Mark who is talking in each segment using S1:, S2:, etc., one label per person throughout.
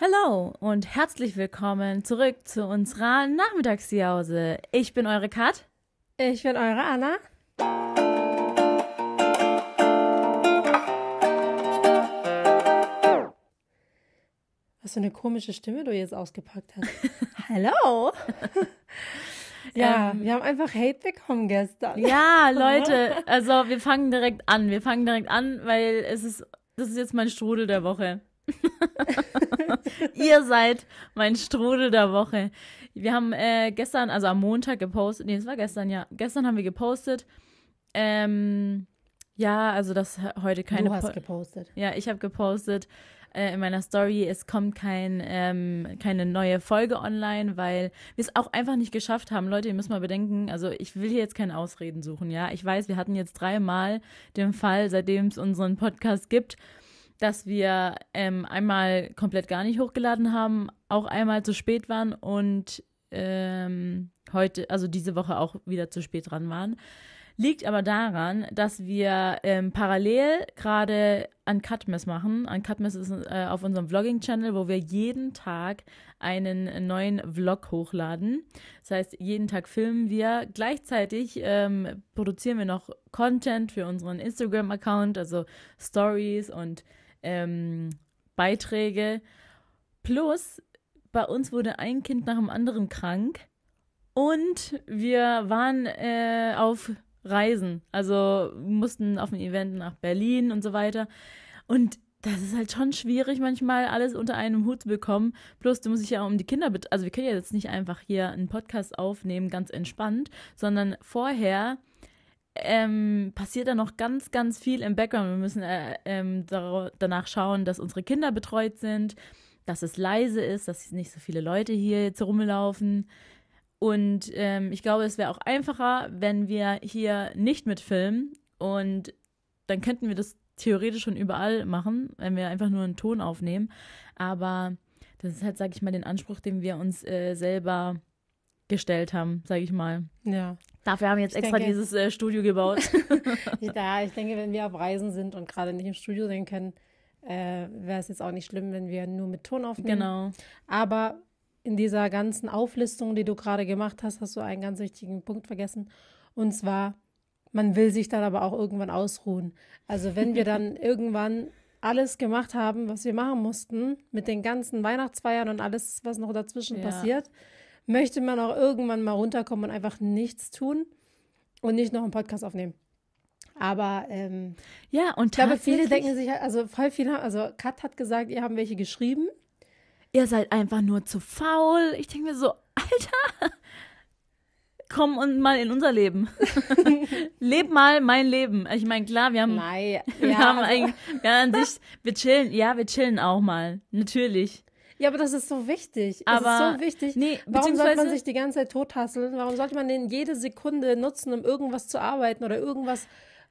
S1: Hallo und herzlich willkommen zurück zu unserer Nachmittagsjause.
S2: Ich bin eure Kat. Ich bin eure Anna. Was für eine komische Stimme du jetzt ausgepackt hast. Hallo!
S1: ja, ähm,
S2: wir haben einfach Hate bekommen gestern. Ja, Leute,
S1: also wir fangen direkt an. Wir fangen direkt an, weil es ist, das ist jetzt mein Strudel der Woche. Ihr seid mein Strudel der Woche. Wir haben äh, gestern, also am Montag gepostet, nee, es war gestern, ja. Gestern haben wir gepostet. Ähm, ja, also das heute keine. Du hast po gepostet. Ja, ich habe gepostet äh, in meiner Story. Es kommt kein, ähm, keine neue Folge online, weil wir es auch einfach nicht geschafft haben. Leute, ihr müsst mal bedenken. Also ich will hier jetzt keine Ausreden suchen. Ja, ich weiß, wir hatten jetzt dreimal den Fall, seitdem es unseren Podcast gibt dass wir ähm, einmal komplett gar nicht hochgeladen haben, auch einmal zu spät waren und ähm, heute, also diese Woche auch wieder zu spät dran waren. Liegt aber daran, dass wir ähm, parallel gerade an Cutmess machen. An Cutmess ist äh, auf unserem Vlogging-Channel, wo wir jeden Tag einen neuen Vlog hochladen. Das heißt, jeden Tag filmen wir. Gleichzeitig ähm, produzieren wir noch Content für unseren Instagram-Account, also Stories und ähm, Beiträge. Plus, bei uns wurde ein Kind nach dem anderen krank und wir waren äh, auf Reisen. Also mussten auf ein Event nach Berlin und so weiter. Und das ist halt schon schwierig, manchmal alles unter einem Hut zu bekommen. Plus, du musst dich ja um die Kinder. bitten. Also, wir können ja jetzt nicht einfach hier einen Podcast aufnehmen, ganz entspannt, sondern vorher ähm, passiert da noch ganz, ganz viel im Background. Wir müssen äh, ähm, danach schauen, dass unsere Kinder betreut sind, dass es leise ist, dass nicht so viele Leute hier jetzt rumlaufen. Und ähm, ich glaube, es wäre auch einfacher, wenn wir hier nicht mitfilmen und dann könnten wir das theoretisch schon überall machen, wenn wir einfach nur einen Ton aufnehmen. Aber das ist halt, sag ich mal, den Anspruch, den wir uns äh, selber gestellt haben, sag ich mal. Ja. Dafür haben wir jetzt ich extra denke, dieses äh, Studio gebaut.
S2: ja, ich denke, wenn wir auf Reisen sind und gerade nicht im Studio sein können, äh, wäre es jetzt auch nicht schlimm, wenn wir nur mit Ton aufnehmen. Genau. Aber in dieser ganzen Auflistung, die du gerade gemacht hast, hast du einen ganz wichtigen Punkt vergessen. Und zwar, man will sich dann aber auch irgendwann ausruhen. Also wenn wir dann irgendwann alles gemacht haben, was wir machen mussten, mit den ganzen Weihnachtsfeiern und alles, was noch dazwischen ja. passiert, möchte man auch irgendwann mal runterkommen und einfach nichts tun und nicht noch einen Podcast aufnehmen. Aber ähm, ja, und ich glaube, viele denken sich, halt, also voll viele, also Kat hat gesagt, ihr habt welche geschrieben. Ihr seid einfach nur zu faul. Ich denke mir so, Alter,
S1: komm und mal in unser Leben. Leb mal mein Leben. Ich meine, klar, wir haben, Nein, wir haben also. eigentlich, ja, an sich, wir chillen, ja, wir chillen auch mal, natürlich.
S2: Ja, aber das ist so wichtig. Aber so wichtig. Nee, Warum sollte man sich die ganze Zeit tothasseln? Warum sollte man denn jede Sekunde nutzen, um irgendwas zu arbeiten oder irgendwas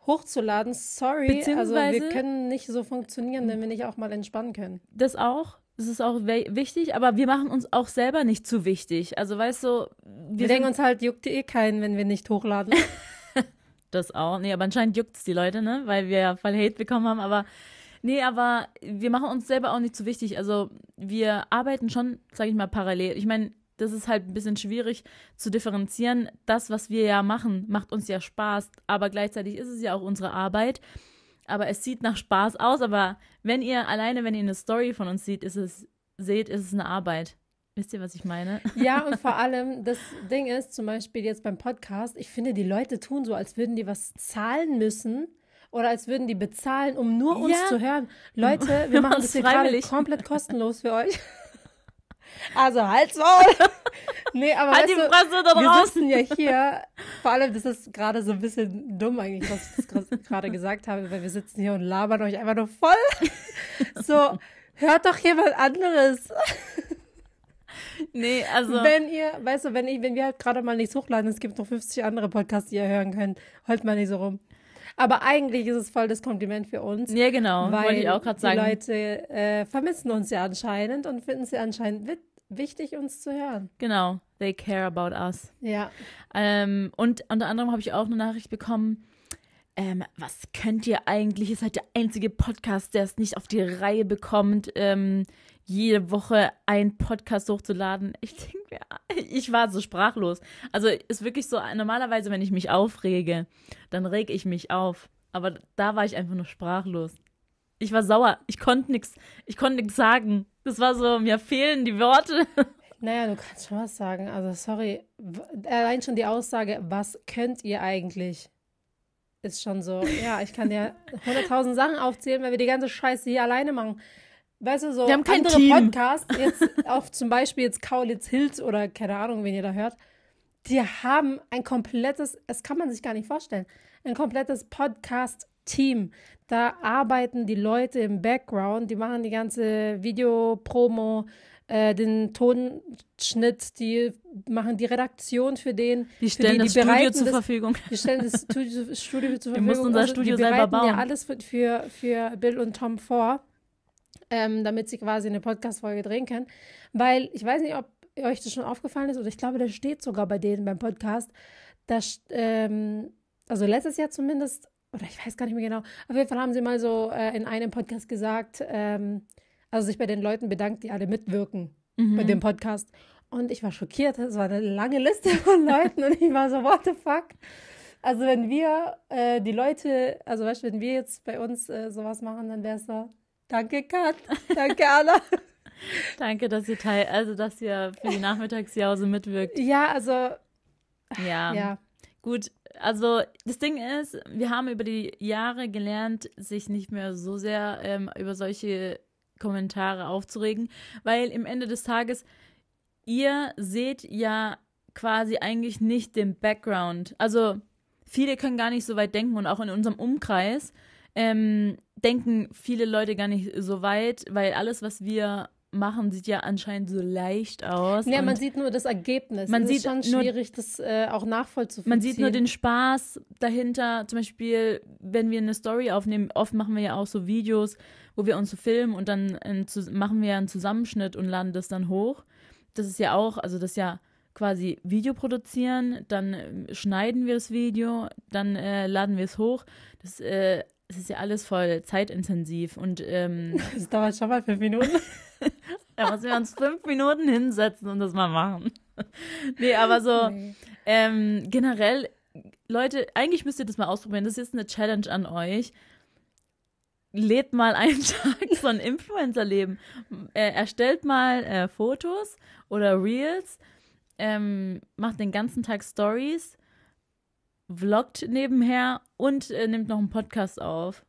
S2: hochzuladen? Sorry, also wir können nicht so funktionieren, wenn wir nicht auch mal entspannen können. Das auch. Das ist
S1: auch wichtig, aber wir machen uns auch selber nicht zu wichtig. Also weißt du, wir, wir denken uns halt,
S2: juckt eh keinen, wenn wir nicht hochladen.
S1: das auch. Nee, aber anscheinend juckt es die Leute, ne? Weil wir ja voll Hate bekommen haben, aber Nee, aber wir machen uns selber auch nicht zu so wichtig. Also wir arbeiten schon, sage ich mal, parallel. Ich meine, das ist halt ein bisschen schwierig zu differenzieren. Das, was wir ja machen, macht uns ja Spaß, aber gleichzeitig ist es ja auch unsere Arbeit. Aber es sieht nach Spaß aus, aber wenn ihr alleine, wenn ihr eine Story von uns seht, ist es, seht, ist es eine Arbeit. Wisst ihr, was ich meine?
S2: Ja, und vor allem, das Ding ist, zum Beispiel jetzt beim Podcast, ich finde, die Leute tun so, als würden die was zahlen müssen, oder als würden die bezahlen, um nur uns ja. zu hören. Leute, wir, wir machen das hier gerade komplett kostenlos für euch. Also halt so. nee, aber halt weißt die Fresse da wir sitzen ja hier. Vor allem, das ist gerade so ein bisschen dumm eigentlich, was ich gerade gesagt habe, weil wir sitzen hier und labern euch einfach nur voll. so, hört doch jemand anderes. Nee, also. Wenn ihr, weißt du, wenn ich, wenn wir halt gerade mal nichts hochladen, es gibt noch 50 andere Podcasts, die ihr hören könnt. Holt mal nicht so rum. Aber eigentlich ist es voll das Kompliment für uns. Ja, genau. Weil Wollte ich auch gerade sagen. Die Leute äh, vermissen uns ja anscheinend und finden es ja anscheinend wit wichtig, uns zu hören.
S1: Genau. They care about us. Ja. Ähm, und unter anderem habe ich auch eine Nachricht bekommen. Ähm, was könnt ihr eigentlich? Ihr seid der einzige Podcast, der es nicht auf die Reihe bekommt. Ähm, jede Woche einen Podcast hochzuladen. Ich denke mir, ich war so sprachlos. Also ist wirklich so, normalerweise, wenn ich mich aufrege, dann reg ich mich auf. Aber da war ich einfach nur sprachlos. Ich war sauer. Ich konnte nichts. Ich konnte nichts sagen. Das war so, mir fehlen die Worte.
S2: Naja, du kannst schon was sagen. Also, sorry. Allein schon die Aussage, was könnt ihr eigentlich? Ist schon so. Ja, ich kann dir 100.000 Sachen aufzählen, weil wir die ganze Scheiße hier alleine machen. Weißt du, so wir haben kein andere Team. Podcasts, jetzt auf zum Beispiel jetzt Kaulitz Hills oder keine Ahnung, wen ihr da hört, die haben ein komplettes, das kann man sich gar nicht vorstellen, ein komplettes Podcast-Team. Da arbeiten die Leute im Background, die machen die ganze Video-Promo, äh, den Tonschnitt, die machen die Redaktion für den. Die stellen die, das Studio zur das, Verfügung. Die stellen das Studio, Studio zur Verfügung. Wir müssen unser also, Studio selber bauen. Ja alles für, für Bill und Tom vor ähm, damit sie quasi eine Podcast-Folge drehen können. Weil ich weiß nicht, ob euch das schon aufgefallen ist, oder ich glaube, das steht sogar bei denen beim Podcast, dass, ähm, also letztes Jahr zumindest, oder ich weiß gar nicht mehr genau, auf jeden Fall haben sie mal so äh, in einem Podcast gesagt, ähm, also sich bei den Leuten bedankt, die alle mitwirken mhm. bei dem Podcast. Und ich war schockiert, es war eine lange Liste von Leuten und ich war so, what the fuck? Also wenn wir äh, die Leute, also weißt du, wenn wir jetzt bei uns äh, sowas machen, dann wäre es so, Danke, Kat. Danke, Anna.
S1: Danke, dass ihr teil, also dass ihr für die Nachmittagsjause mitwirkt. Ja, also. Ja. ja. Gut, also das Ding ist, wir haben über die Jahre gelernt, sich nicht mehr so sehr ähm, über solche Kommentare aufzuregen, weil im Ende des Tages, ihr seht ja quasi eigentlich nicht den Background. Also viele können gar nicht so weit denken und auch in unserem Umkreis ähm, denken viele Leute gar nicht so weit, weil alles, was wir machen, sieht ja anscheinend so leicht aus. Ja, man sieht nur das Ergebnis. Man es sieht ist schon schwierig, das äh,
S2: auch nachvollzuführen. Man sieht nur den
S1: Spaß dahinter. Zum Beispiel, wenn wir eine Story aufnehmen, oft machen wir ja auch so Videos, wo wir uns so filmen und dann in, machen wir einen Zusammenschnitt und laden das dann hoch. Das ist ja auch, also das ist ja quasi Video produzieren, dann ähm, schneiden wir das Video, dann äh, laden wir es hoch. Das äh, es ist ja alles voll zeitintensiv und ähm, es dauert schon mal fünf Minuten. da müssen wir uns fünf Minuten hinsetzen und das mal machen. nee, aber so nee. Ähm, generell, Leute, eigentlich müsst ihr das mal ausprobieren. Das ist jetzt eine Challenge an euch. Lebt mal einen Tag so ein Influencer-Leben. Äh, erstellt mal äh, Fotos oder Reels. Ähm, macht den ganzen Tag Stories. Vloggt nebenher und äh, nimmt noch einen Podcast auf.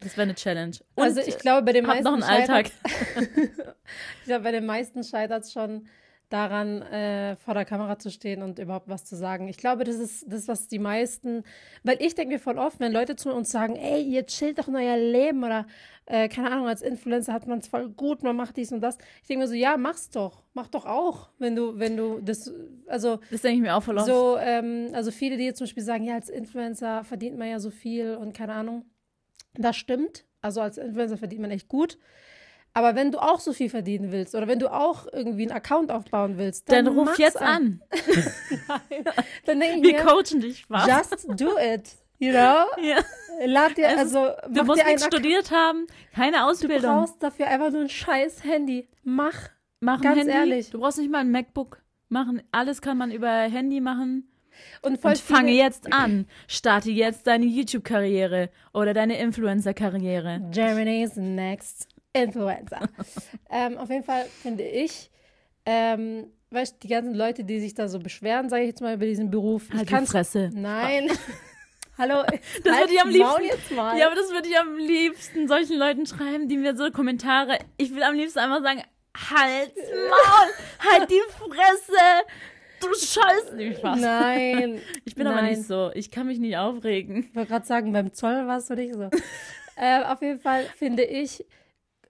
S1: Das wäre eine Challenge. Also und also ich glaube, bei den meisten noch einen Alltag.
S2: ich glaube, bei den meisten scheitert es schon daran, äh, vor der Kamera zu stehen und überhaupt was zu sagen. Ich glaube, das ist das, was die meisten, weil ich denke mir voll oft, wenn Leute zu uns sagen, ey, ihr chillt doch in euer Leben oder äh, keine Ahnung, als Influencer hat man es voll gut, man macht dies und das. Ich denke mir so, ja, mach's doch, mach doch auch, wenn du, wenn du das, also. Das denke ich mir auch voll oft. So, ähm, also viele, die jetzt zum Beispiel sagen, ja, als Influencer verdient man ja so viel und keine Ahnung. Das stimmt. Also als Influencer verdient man echt gut. Aber wenn du auch so viel verdienen willst oder wenn du auch irgendwie einen Account aufbauen willst, dann, dann ruf jetzt an. an. Nein. Wir mir, coachen dich, was? Just do it. You know? Ja. Lad dir, also, also du musst nicht studiert haben, keine Ausbildung. Du brauchst dafür einfach nur ein scheiß Handy.
S1: Mach. Mach Ganz Handy. ehrlich. Du brauchst nicht mal ein MacBook machen. Alles kann man über Handy machen. Und, und fange jetzt an. Starte jetzt deine YouTube-Karriere oder deine Influencer-Karriere. Germany's next.
S2: Influencer. ähm, auf jeden Fall finde ich, ähm, weißt du, die ganzen Leute, die sich da so beschweren, sage ich jetzt mal über diesen Beruf. Halt ich die Fresse. Nein. Hallo, das halt würde ich am liebsten. Ja, aber
S1: das würde ich am liebsten solchen Leuten schreiben, die mir so Kommentare. Ich will am liebsten einfach sagen, halt's Maul, halt die Fresse. Du scheiß nicht was. Nein. Ich bin nein. aber nicht so. Ich kann mich nicht aufregen. Ich wollte gerade sagen, beim Zoll warst du nicht
S2: so. äh, auf jeden Fall finde ich,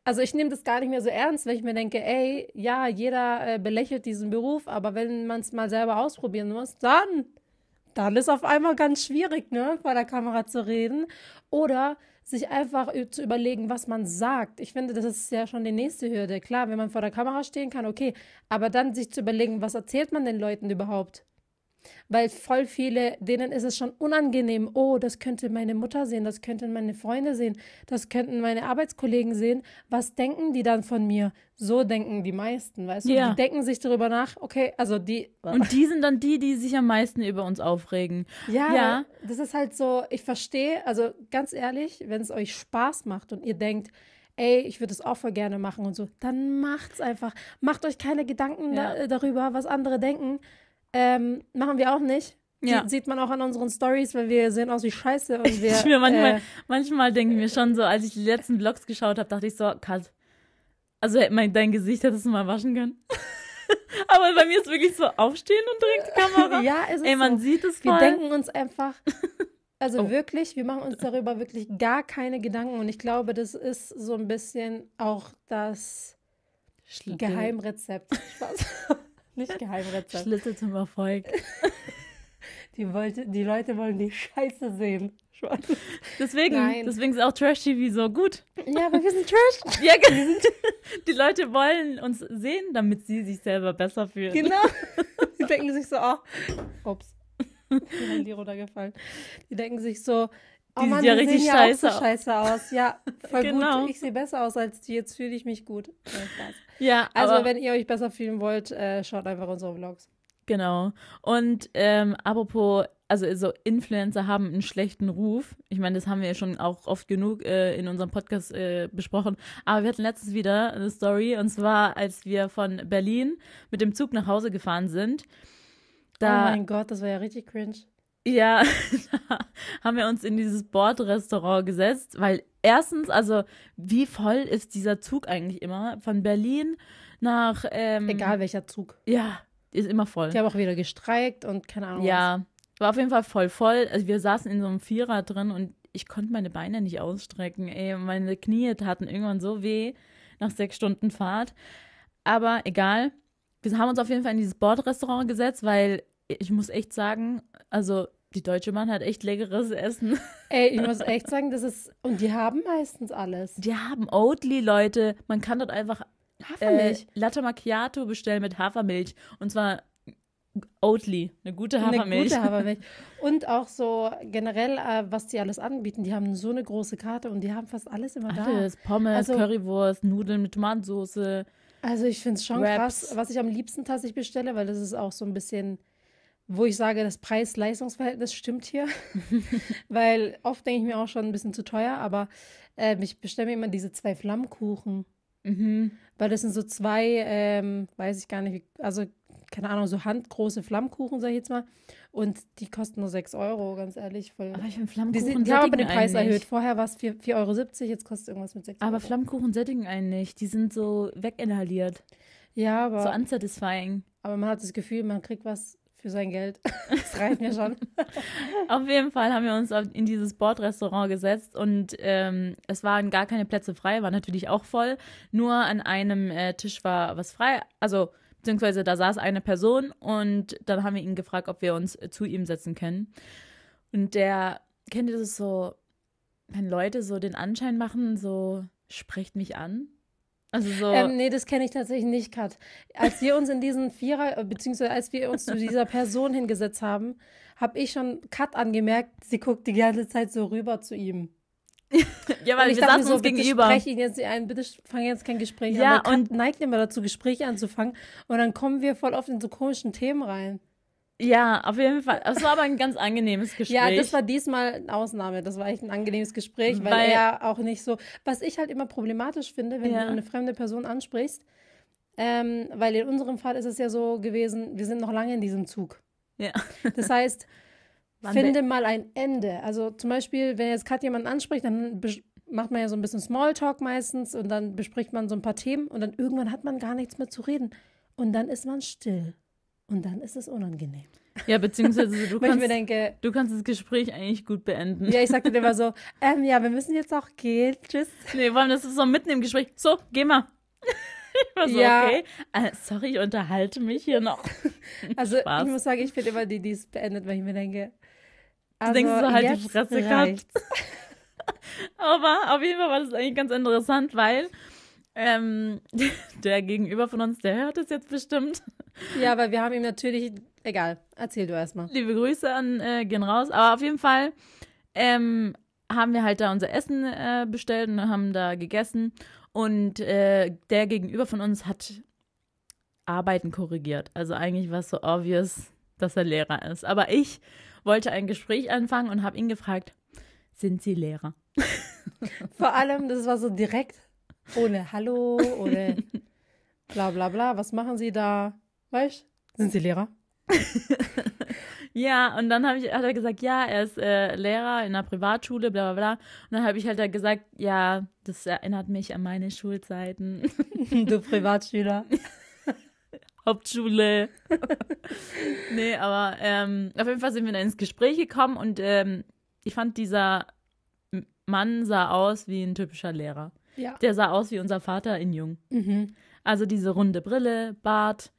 S2: also ich nehme das gar nicht mehr so ernst, weil ich mir denke, ey, ja, jeder äh, belächelt diesen Beruf, aber wenn man es mal selber ausprobieren muss, dann, dann ist auf einmal ganz schwierig, ne, vor der Kamera zu reden. Oder sich einfach zu überlegen, was man sagt. Ich finde, das ist ja schon die nächste Hürde. Klar, wenn man vor der Kamera stehen kann, okay, aber dann sich zu überlegen, was erzählt man den Leuten überhaupt? Weil voll viele, denen ist es schon unangenehm, oh, das könnte meine Mutter sehen, das könnten meine Freunde sehen, das könnten meine Arbeitskollegen sehen. Was denken die dann von mir? So denken die meisten, weißt du? Ja. Die denken sich darüber nach, okay, also die. Und die sind dann die, die sich
S1: am meisten über uns aufregen. Ja, ja.
S2: das ist halt so, ich verstehe, also ganz ehrlich, wenn es euch Spaß macht und ihr denkt, ey, ich würde es auch voll gerne machen und so, dann macht's einfach. Macht euch keine Gedanken ja. da, darüber, was andere denken, ähm, machen wir auch nicht. Ja. Sie, sieht man auch an unseren Stories, weil wir sehen aus wie Scheiße. Und wir, ich mir manchmal, äh,
S1: manchmal denke ich mir schon so, als ich die letzten Vlogs geschaut habe, dachte ich so, Kat, also mein, dein Gesicht hättest du mal waschen können. Aber bei mir ist wirklich so aufstehen und direkt die Kamera. ja, es ist Ey, man so. sieht es voll. Wir denken
S2: uns einfach, also oh. wirklich, wir machen uns darüber wirklich gar keine Gedanken. Und ich glaube, das ist so ein bisschen auch das Geheimrezept. Spaß. Nicht Geheimrezept. Schlüssel zum Erfolg. Die, wollte, die Leute wollen die Scheiße sehen. Deswegen, Nein. deswegen
S1: ist auch Trash-TV so gut. Ja, aber wir sind Trash. Ja, die Leute wollen uns sehen, damit sie sich selber besser fühlen. Genau.
S2: Die denken sich so, oh, ups, mir ist die runtergefallen. Die denken sich so, Oh die Mann, sieht ja richtig ja scheiße, so scheiße, aus. Ja, voll genau. gut. Ich sehe besser aus als die. Jetzt fühle ich mich gut. Ja, also wenn ihr euch besser fühlen wollt, äh, schaut einfach unsere Vlogs. Genau. Und
S1: ähm, apropos, also so Influencer haben einen schlechten Ruf. Ich meine, das haben wir ja schon auch oft genug äh, in unserem Podcast äh, besprochen. Aber wir hatten letztens wieder eine Story. Und zwar, als wir von Berlin mit dem Zug nach Hause gefahren sind.
S2: Da, oh mein Gott, das war ja richtig cringe.
S1: Ja, da haben wir uns in dieses Bordrestaurant gesetzt, weil erstens, also wie voll ist dieser Zug eigentlich immer? Von Berlin
S2: nach. Ähm, Egal welcher Zug. Ja,
S1: ist immer voll. Die haben auch wieder gestreikt
S2: und keine Ahnung.
S1: Ja, was. war auf jeden Fall voll voll. Also wir saßen in so einem Vierer drin und ich konnte meine Beine nicht ausstrecken. Ey, meine Knie taten irgendwann so weh nach sechs Stunden Fahrt. Aber egal. Wir haben uns auf jeden Fall in dieses Bordrestaurant gesetzt, weil ich muss echt sagen, also die Deutsche Mann hat echt leckeres Essen. Ey, ich muss echt sagen, das ist. Und die haben meistens alles. Die haben Oatly, Leute. Man kann dort einfach Hafermilch. Äh, Latte Macchiato bestellen mit Hafermilch. Und zwar Oatly, eine gute Hafermilch. Eine gute Hafermilch.
S2: Und auch so generell, äh, was die alles anbieten. Die haben so eine große Karte und die haben fast alles immer alles, da. Alles, Pommes, also, Currywurst, Nudeln mit Tomatensauce. Also ich finde es schon Raps. krass, was ich am liebsten tatsächlich bestelle, weil das ist auch so ein bisschen wo ich sage, das Preis-Leistungs-Verhältnis stimmt hier, weil oft denke ich mir auch schon ein bisschen zu teuer, aber äh, ich bestelle mir immer diese zwei Flammkuchen. Mhm. Weil das sind so zwei, ähm, weiß ich gar nicht, also keine Ahnung, so handgroße Flammkuchen, sag ich jetzt mal. Und die kosten nur 6 Euro, ganz ehrlich. Voll. Aber ich finde Flammkuchen die, sind, die haben aber den Preis erhöht. Nicht. Vorher war es 4,70 Euro, jetzt kostet irgendwas mit 6 Euro. Aber Flammkuchen sättigen einen nicht. Die sind so weginhaliert. Ja, aber. So unsatisfying. Aber man hat das Gefühl, man kriegt was für sein Geld. Das reicht mir schon.
S1: auf jeden Fall haben wir uns in dieses Bordrestaurant gesetzt und ähm, es waren gar keine Plätze frei, war natürlich auch voll. Nur an einem äh, Tisch war was frei. Also, beziehungsweise da saß eine Person und dann haben wir ihn gefragt, ob wir uns äh, zu ihm setzen können. Und der, kennt ihr das so, wenn Leute so den Anschein machen, so spricht mich an? Also so. Ähm, nee,
S2: das kenne ich tatsächlich nicht, Kat. Als wir uns in diesen Vierer, äh, beziehungsweise als wir uns zu dieser Person hingesetzt haben, habe ich schon Kat angemerkt, sie guckt die ganze Zeit so rüber zu ihm. ja, weil und ich wir saßen so, uns gegenüber. Bitte spreche ihn jetzt ein, bitte fange jetzt kein Gespräch ja, an. Ja, und neigt immer dazu, Gespräche anzufangen. Und dann kommen wir voll oft in so komischen Themen rein. Ja, auf jeden Fall. Es war aber ein ganz angenehmes Gespräch. ja, das war diesmal eine Ausnahme. Das war echt ein angenehmes Gespräch, weil, weil er auch nicht so. Was ich halt immer problematisch finde, wenn ja. du eine fremde Person ansprichst, ähm, weil in unserem Fall ist es ja so gewesen, wir sind noch lange in diesem Zug. Ja. Das heißt, finde mal ein Ende. Also zum Beispiel, wenn jetzt gerade jemanden anspricht, dann macht man ja so ein bisschen Smalltalk meistens und dann bespricht man so ein paar Themen und dann irgendwann hat man gar nichts mehr zu reden. Und dann ist man still. Und dann ist es unangenehm.
S1: Ja, beziehungsweise du kannst, denke, du kannst das Gespräch eigentlich gut beenden. Ja, ich sagte dir immer so, ähm, ja, wir müssen jetzt auch gehen, tschüss. Nee, wollen das ist so mitten im Gespräch. So, geh mal. Ich war so, ja. okay, ah, sorry, ich unterhalte mich hier noch.
S2: Also Spaß. ich muss sagen, ich bin immer die, die es beendet, weil ich mir denke, also, du denkst du also halt die Fresse gehabt.
S1: Aber auf jeden Fall war das eigentlich ganz interessant, weil ähm, der Gegenüber von uns, der hört es jetzt bestimmt. Ja, weil wir haben ihm natürlich, egal, erzähl du erstmal. Liebe Grüße an, äh, gehen raus. Aber auf jeden Fall ähm, haben wir halt da unser Essen äh, bestellt und haben da gegessen. Und äh, der Gegenüber von uns hat Arbeiten korrigiert. Also eigentlich war es so obvious, dass er Lehrer ist. Aber ich wollte ein Gespräch anfangen und habe ihn gefragt, sind Sie Lehrer?
S2: Vor allem, das war so direkt ohne Hallo, ohne bla bla bla. Was machen Sie da? Weißt Sind Sie Lehrer?
S1: ja, und dann ich, hat er gesagt, ja, er ist äh, Lehrer in einer Privatschule, bla bla bla. Und dann habe ich halt gesagt, ja, das erinnert mich an meine Schulzeiten.
S2: du Privatschüler.
S1: Hauptschule. nee, aber ähm, auf jeden Fall sind wir dann ins Gespräch gekommen und ähm, ich fand, dieser Mann sah aus wie ein typischer Lehrer. Ja. Der sah aus wie unser Vater in Jung. Mhm. Also diese runde Brille, Bart.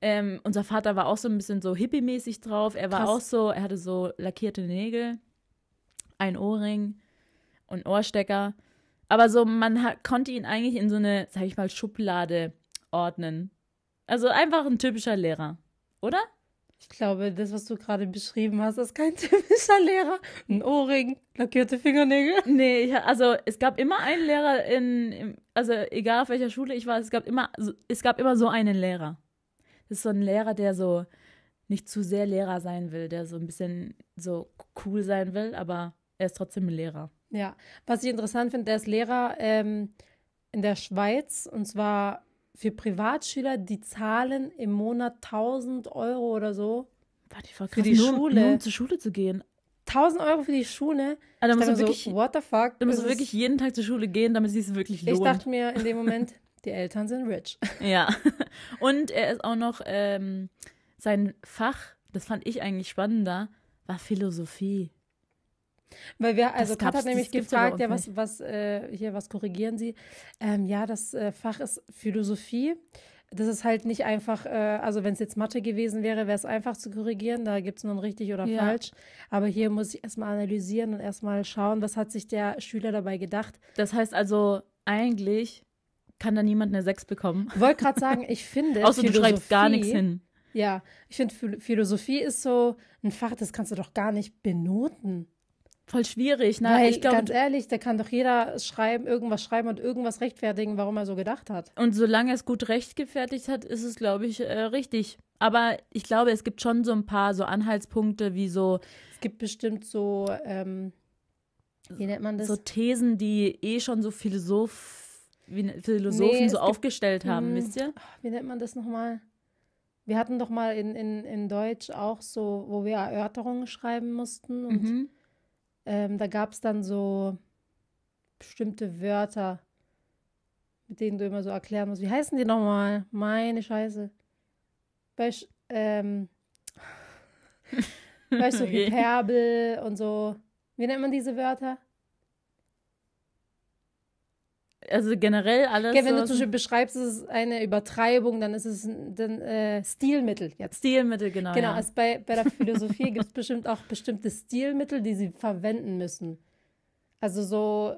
S1: Ähm, unser Vater war auch so ein bisschen so hippie-mäßig drauf. Er war Krass. auch so, er hatte so lackierte Nägel, ein Ohrring und Ohrstecker. Aber so, man hat, konnte ihn eigentlich in so eine, sag ich mal, Schublade ordnen. Also einfach ein typischer Lehrer, oder? Ich glaube, das, was du gerade beschrieben hast, ist kein typischer Lehrer. Ein Ohrring, lackierte Fingernägel. Nee, also es gab immer einen Lehrer in, also egal auf welcher Schule ich war, es gab immer, es gab immer so einen Lehrer. Das ist so ein Lehrer, der so nicht zu sehr Lehrer sein will, der so ein bisschen so cool sein will, aber er ist trotzdem ein Lehrer.
S2: Ja, was ich interessant finde, der ist Lehrer ähm, in der Schweiz und zwar für Privatschüler, die zahlen im Monat 1000 Euro oder so. Warte, ich war für die nur, Schule. Nur um zur Schule zu gehen. 1000 Euro für die Schule. Also, da musst du wirklich, so, what the fuck? Da musst du wirklich jeden Tag zur Schule gehen, damit sie es wirklich lohnt. Ich dachte mir in dem Moment, die Eltern sind rich.
S1: Ja. Und er ist auch noch, ähm, sein Fach, das fand ich eigentlich spannender, war Philosophie.
S2: Weil wir, also Kat hat nämlich gefragt, ja, was, was, äh, hier, was korrigieren Sie? Ähm, ja, das äh, Fach ist Philosophie. Das ist halt nicht einfach, äh, also wenn es jetzt Mathe gewesen wäre, wäre es einfach zu korrigieren. Da gibt es nun richtig oder ja. falsch. Aber hier muss ich erstmal analysieren und erstmal schauen, was hat sich der Schüler dabei gedacht. Das heißt also, eigentlich kann da niemand eine 6 bekommen. Wollte gerade sagen, ich finde. Außer du schreibst gar nichts hin. Ja, ich finde, Philosophie ist so ein Fach, das kannst du doch gar nicht benoten voll schwierig. Ne? Weil, ich glaub, ganz ehrlich, da kann doch jeder schreiben, irgendwas schreiben und irgendwas rechtfertigen, warum er so gedacht hat. Und solange er es gut
S1: rechtfertigt hat, ist es, glaube ich, äh, richtig. Aber ich glaube, es gibt schon so ein paar so Anhaltspunkte, wie so. Es gibt bestimmt so, ähm, wie nennt man das? So Thesen, die eh schon so Philosoph ne, Philosophen nee, so aufgestellt gibt, haben, mm, wisst ihr?
S2: Ah, wie nennt man das nochmal? Wir hatten doch mal in, in, in Deutsch auch so, wo wir Erörterungen schreiben mussten und. Mhm ähm, da gab es dann so bestimmte Wörter, mit denen du immer so erklären musst. Wie heißen die nochmal? Meine Scheiße. Bei, ähm, weißt du, okay. Hyperbel und so. Wie nennt man diese Wörter? also
S1: generell alles. Okay, wenn du zum Beispiel beschreibst, es
S2: ist eine Übertreibung, dann ist es ein äh, Stilmittel jetzt. Stilmittel, genau. Genau, ja. also bei, bei der Philosophie gibt es bestimmt auch bestimmte Stilmittel, die sie verwenden müssen. Also so,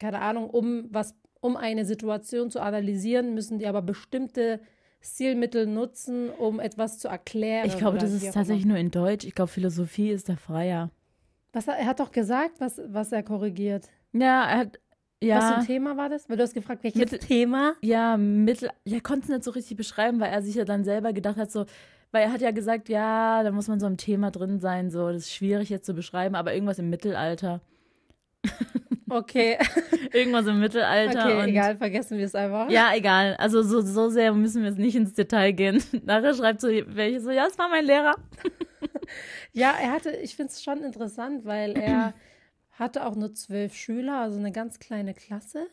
S2: keine Ahnung, um was, um eine Situation zu analysieren, müssen die aber bestimmte Stilmittel nutzen, um etwas zu erklären. Ich glaube, das ist tatsächlich
S1: nur in Deutsch. Ich glaube, Philosophie ist der freier.
S2: Was er, er hat doch gesagt, was, was er korrigiert. Ja, er hat, ja. Was für ein Thema war das? Weil du hast gefragt, welches Mittel
S1: Thema? Ja, Mittel. Ja, konnte es nicht so richtig beschreiben, weil er sich ja dann selber gedacht hat, so, weil er hat ja gesagt, ja, da muss man so im Thema drin sein, so, das ist schwierig jetzt zu beschreiben, aber irgendwas im Mittelalter.
S2: Okay. irgendwas im Mittelalter. Okay, egal, vergessen wir es einfach. Ja,
S1: egal. Also so, so sehr müssen wir es nicht ins Detail gehen. Nachher schreibt so welche so, ja, das war mein Lehrer.
S2: ja, er hatte, ich finde es schon interessant, weil er hatte auch nur zwölf Schüler, also eine ganz kleine Klasse.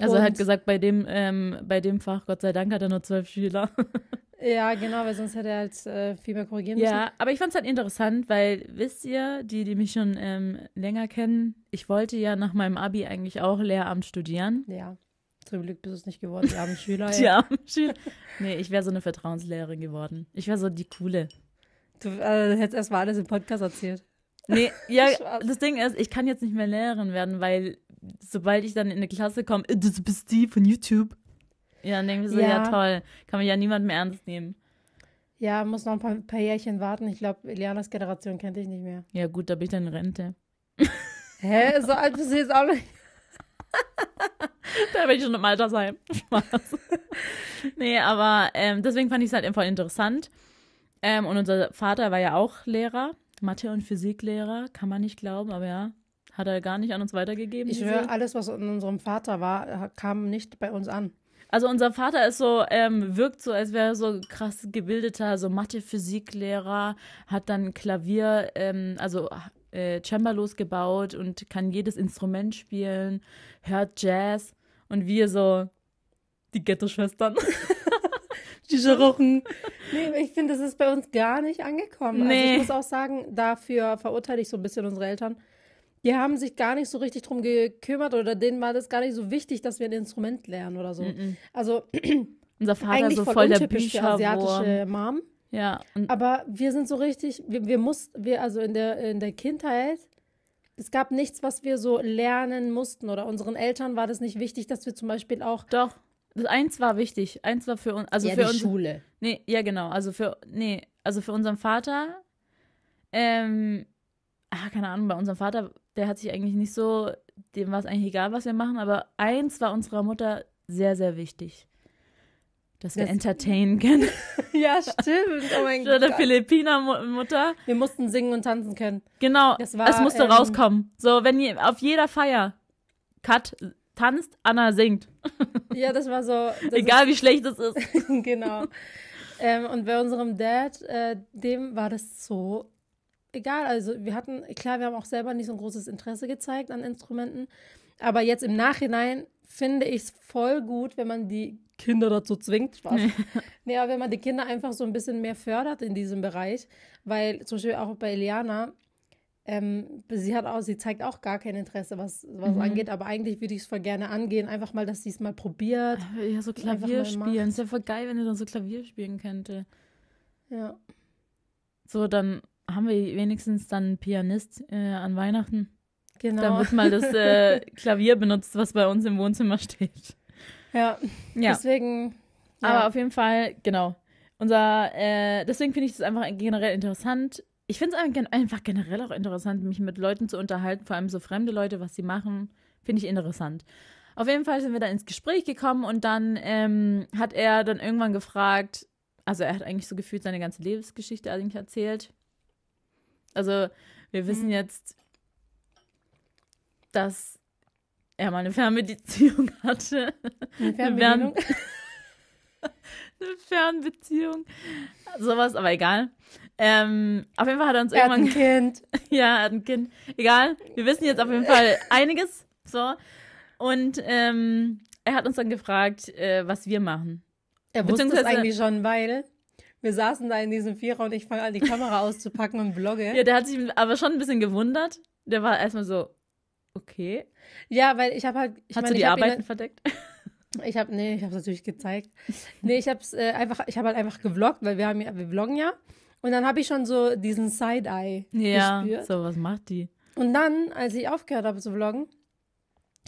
S2: Also und er hat
S1: gesagt, bei dem, ähm, bei dem Fach, Gott sei Dank, hat er nur zwölf Schüler.
S2: ja, genau, weil sonst hätte er halt äh, viel mehr korrigieren müssen. Ja, aber ich fand es
S1: halt interessant, weil, wisst ihr, die, die mich schon ähm, länger kennen, ich wollte ja nach meinem Abi eigentlich auch Lehramt studieren. Ja. Zum Glück bist du es nicht geworden, die armen Schüler. die armen Schüler. Nee, ich wäre so eine Vertrauenslehrerin geworden. Ich wäre so die coole. Du äh, hättest erstmal alles im Podcast erzählt. Nee, ja, das Ding ist, ich kann jetzt nicht mehr Lehrerin werden, weil sobald ich dann in eine Klasse komme, äh, das bist die von YouTube. Ja, dann denke ich so, ja. ja. toll, kann mich ja niemand mehr ernst nehmen.
S2: Ja, muss noch ein paar, paar Jährchen warten. Ich glaube, Elianas Generation kennt ich nicht mehr. Ja, gut, da bin ich dann in Rente. Hä? So alt bist du jetzt auch nicht. da will ich schon im Alter sein. Spaß.
S1: nee, aber ähm, deswegen fand ich es halt voll interessant. Ähm, und unser Vater war ja auch Lehrer Mathe- und Physiklehrer, kann man nicht glauben, aber ja, hat er gar nicht an uns weitergegeben. Ich höre,
S2: alles, was in unserem Vater war, kam nicht bei uns an.
S1: Also unser Vater ist so, ähm, wirkt so, als wäre er so krass gebildeter, so Mathe-Physiklehrer, hat dann Klavier, ähm, also äh, Cembalos gebaut und kann jedes Instrument spielen, hört Jazz und wir so die Ghetto-Schwestern.
S2: diese Rochen. Nee, ich finde, das ist bei uns gar nicht angekommen. Nee. Also ich muss auch sagen, dafür verurteile ich so ein bisschen unsere Eltern. Die haben sich gar nicht so richtig drum gekümmert oder denen war das gar nicht so wichtig, dass wir ein Instrument lernen oder so. Mm -mm. Also unser Vater eigentlich so voll, voll der Bücher asiatische Mom. Ja. Aber wir sind so richtig, wir, wir mussten, wir also in der in der Kindheit es gab nichts, was wir so lernen mussten oder unseren Eltern war das nicht wichtig, dass wir zum Beispiel auch Doch eins war wichtig.
S1: Eins war für uns, also ja, für die uns, Schule. Nee, ja genau. Also für nee, also für unseren Vater. Ähm, ah, keine Ahnung. Bei unserem Vater, der hat sich eigentlich nicht so, dem war es eigentlich egal, was wir machen. Aber eins war unserer Mutter sehr, sehr wichtig. Dass wir das entertainen können. ja, stimmt. Oh mein Gott. Oder Philippiner-Mutter.
S2: Wir mussten singen und
S1: tanzen können. Genau. War, es musste ähm, rauskommen. So, wenn ihr auf jeder Feier.
S2: Cut, tanzt, Anna singt. Ja, das war so. Das Egal wie schlecht es ist. genau. ähm, und bei unserem Dad, äh, dem war das so egal. Also wir hatten, klar, wir haben auch selber nicht so ein großes Interesse gezeigt an Instrumenten. Aber jetzt im Nachhinein finde ich es voll gut, wenn man die Kinder dazu zwingt, Spaß. Nee. nee, wenn man die Kinder einfach so ein bisschen mehr fördert in diesem Bereich. Weil zum Beispiel auch bei Eliana, ähm, sie hat auch, sie zeigt auch gar kein Interesse, was, was mhm. angeht, aber eigentlich würde ich es voll gerne angehen, einfach mal, dass sie es mal probiert. Äh, ja, so Klavier spielen. Ist ja voll geil, wenn sie dann so Klavier spielen könnte.
S1: Ja. So, dann haben wir wenigstens dann einen Pianist äh, an Weihnachten. Genau. Dann wird mal das äh, Klavier benutzt, was bei uns im Wohnzimmer steht. Ja, ja. deswegen. Ja. Aber auf jeden Fall, genau. Unser, äh, deswegen finde ich das einfach generell interessant, ich finde es einfach generell auch interessant, mich mit Leuten zu unterhalten, vor allem so fremde Leute, was sie machen, finde ich interessant. Auf jeden Fall sind wir da ins Gespräch gekommen und dann ähm, hat er dann irgendwann gefragt, also er hat eigentlich so gefühlt seine ganze Lebensgeschichte eigentlich erzählt. Also wir wissen mhm. jetzt, dass er mal eine Fernbeziehung hatte. Eine Fernbeziehung. eine Fernbeziehung. Sowas, aber egal. Ähm, auf jeden Fall hat er uns er irgendwann. Hat ein Kind. ja, er hat ein Kind. Egal. Wir wissen jetzt auf jeden Fall einiges. So. Und ähm, er hat uns dann gefragt, äh, was wir machen.
S2: Er wusste es eigentlich schon, weil wir saßen da in diesem Vierer und ich fange an, die Kamera auszupacken und vlogge. Ja, der hat
S1: sich aber schon ein bisschen gewundert. Der war erstmal so, okay.
S2: Ja, weil ich habe halt. Ich Hast mein, du die Arbeiten ihn, verdeckt? Ich habe, nee, ich habe es natürlich gezeigt. Nee, ich habe äh, einfach, ich habe halt einfach gevloggt, weil wir haben ja, wir vloggen ja. Und dann habe ich schon so diesen Side-Eye ja, gespürt. so,
S1: was macht die?
S2: Und dann, als ich aufgehört habe zu vloggen,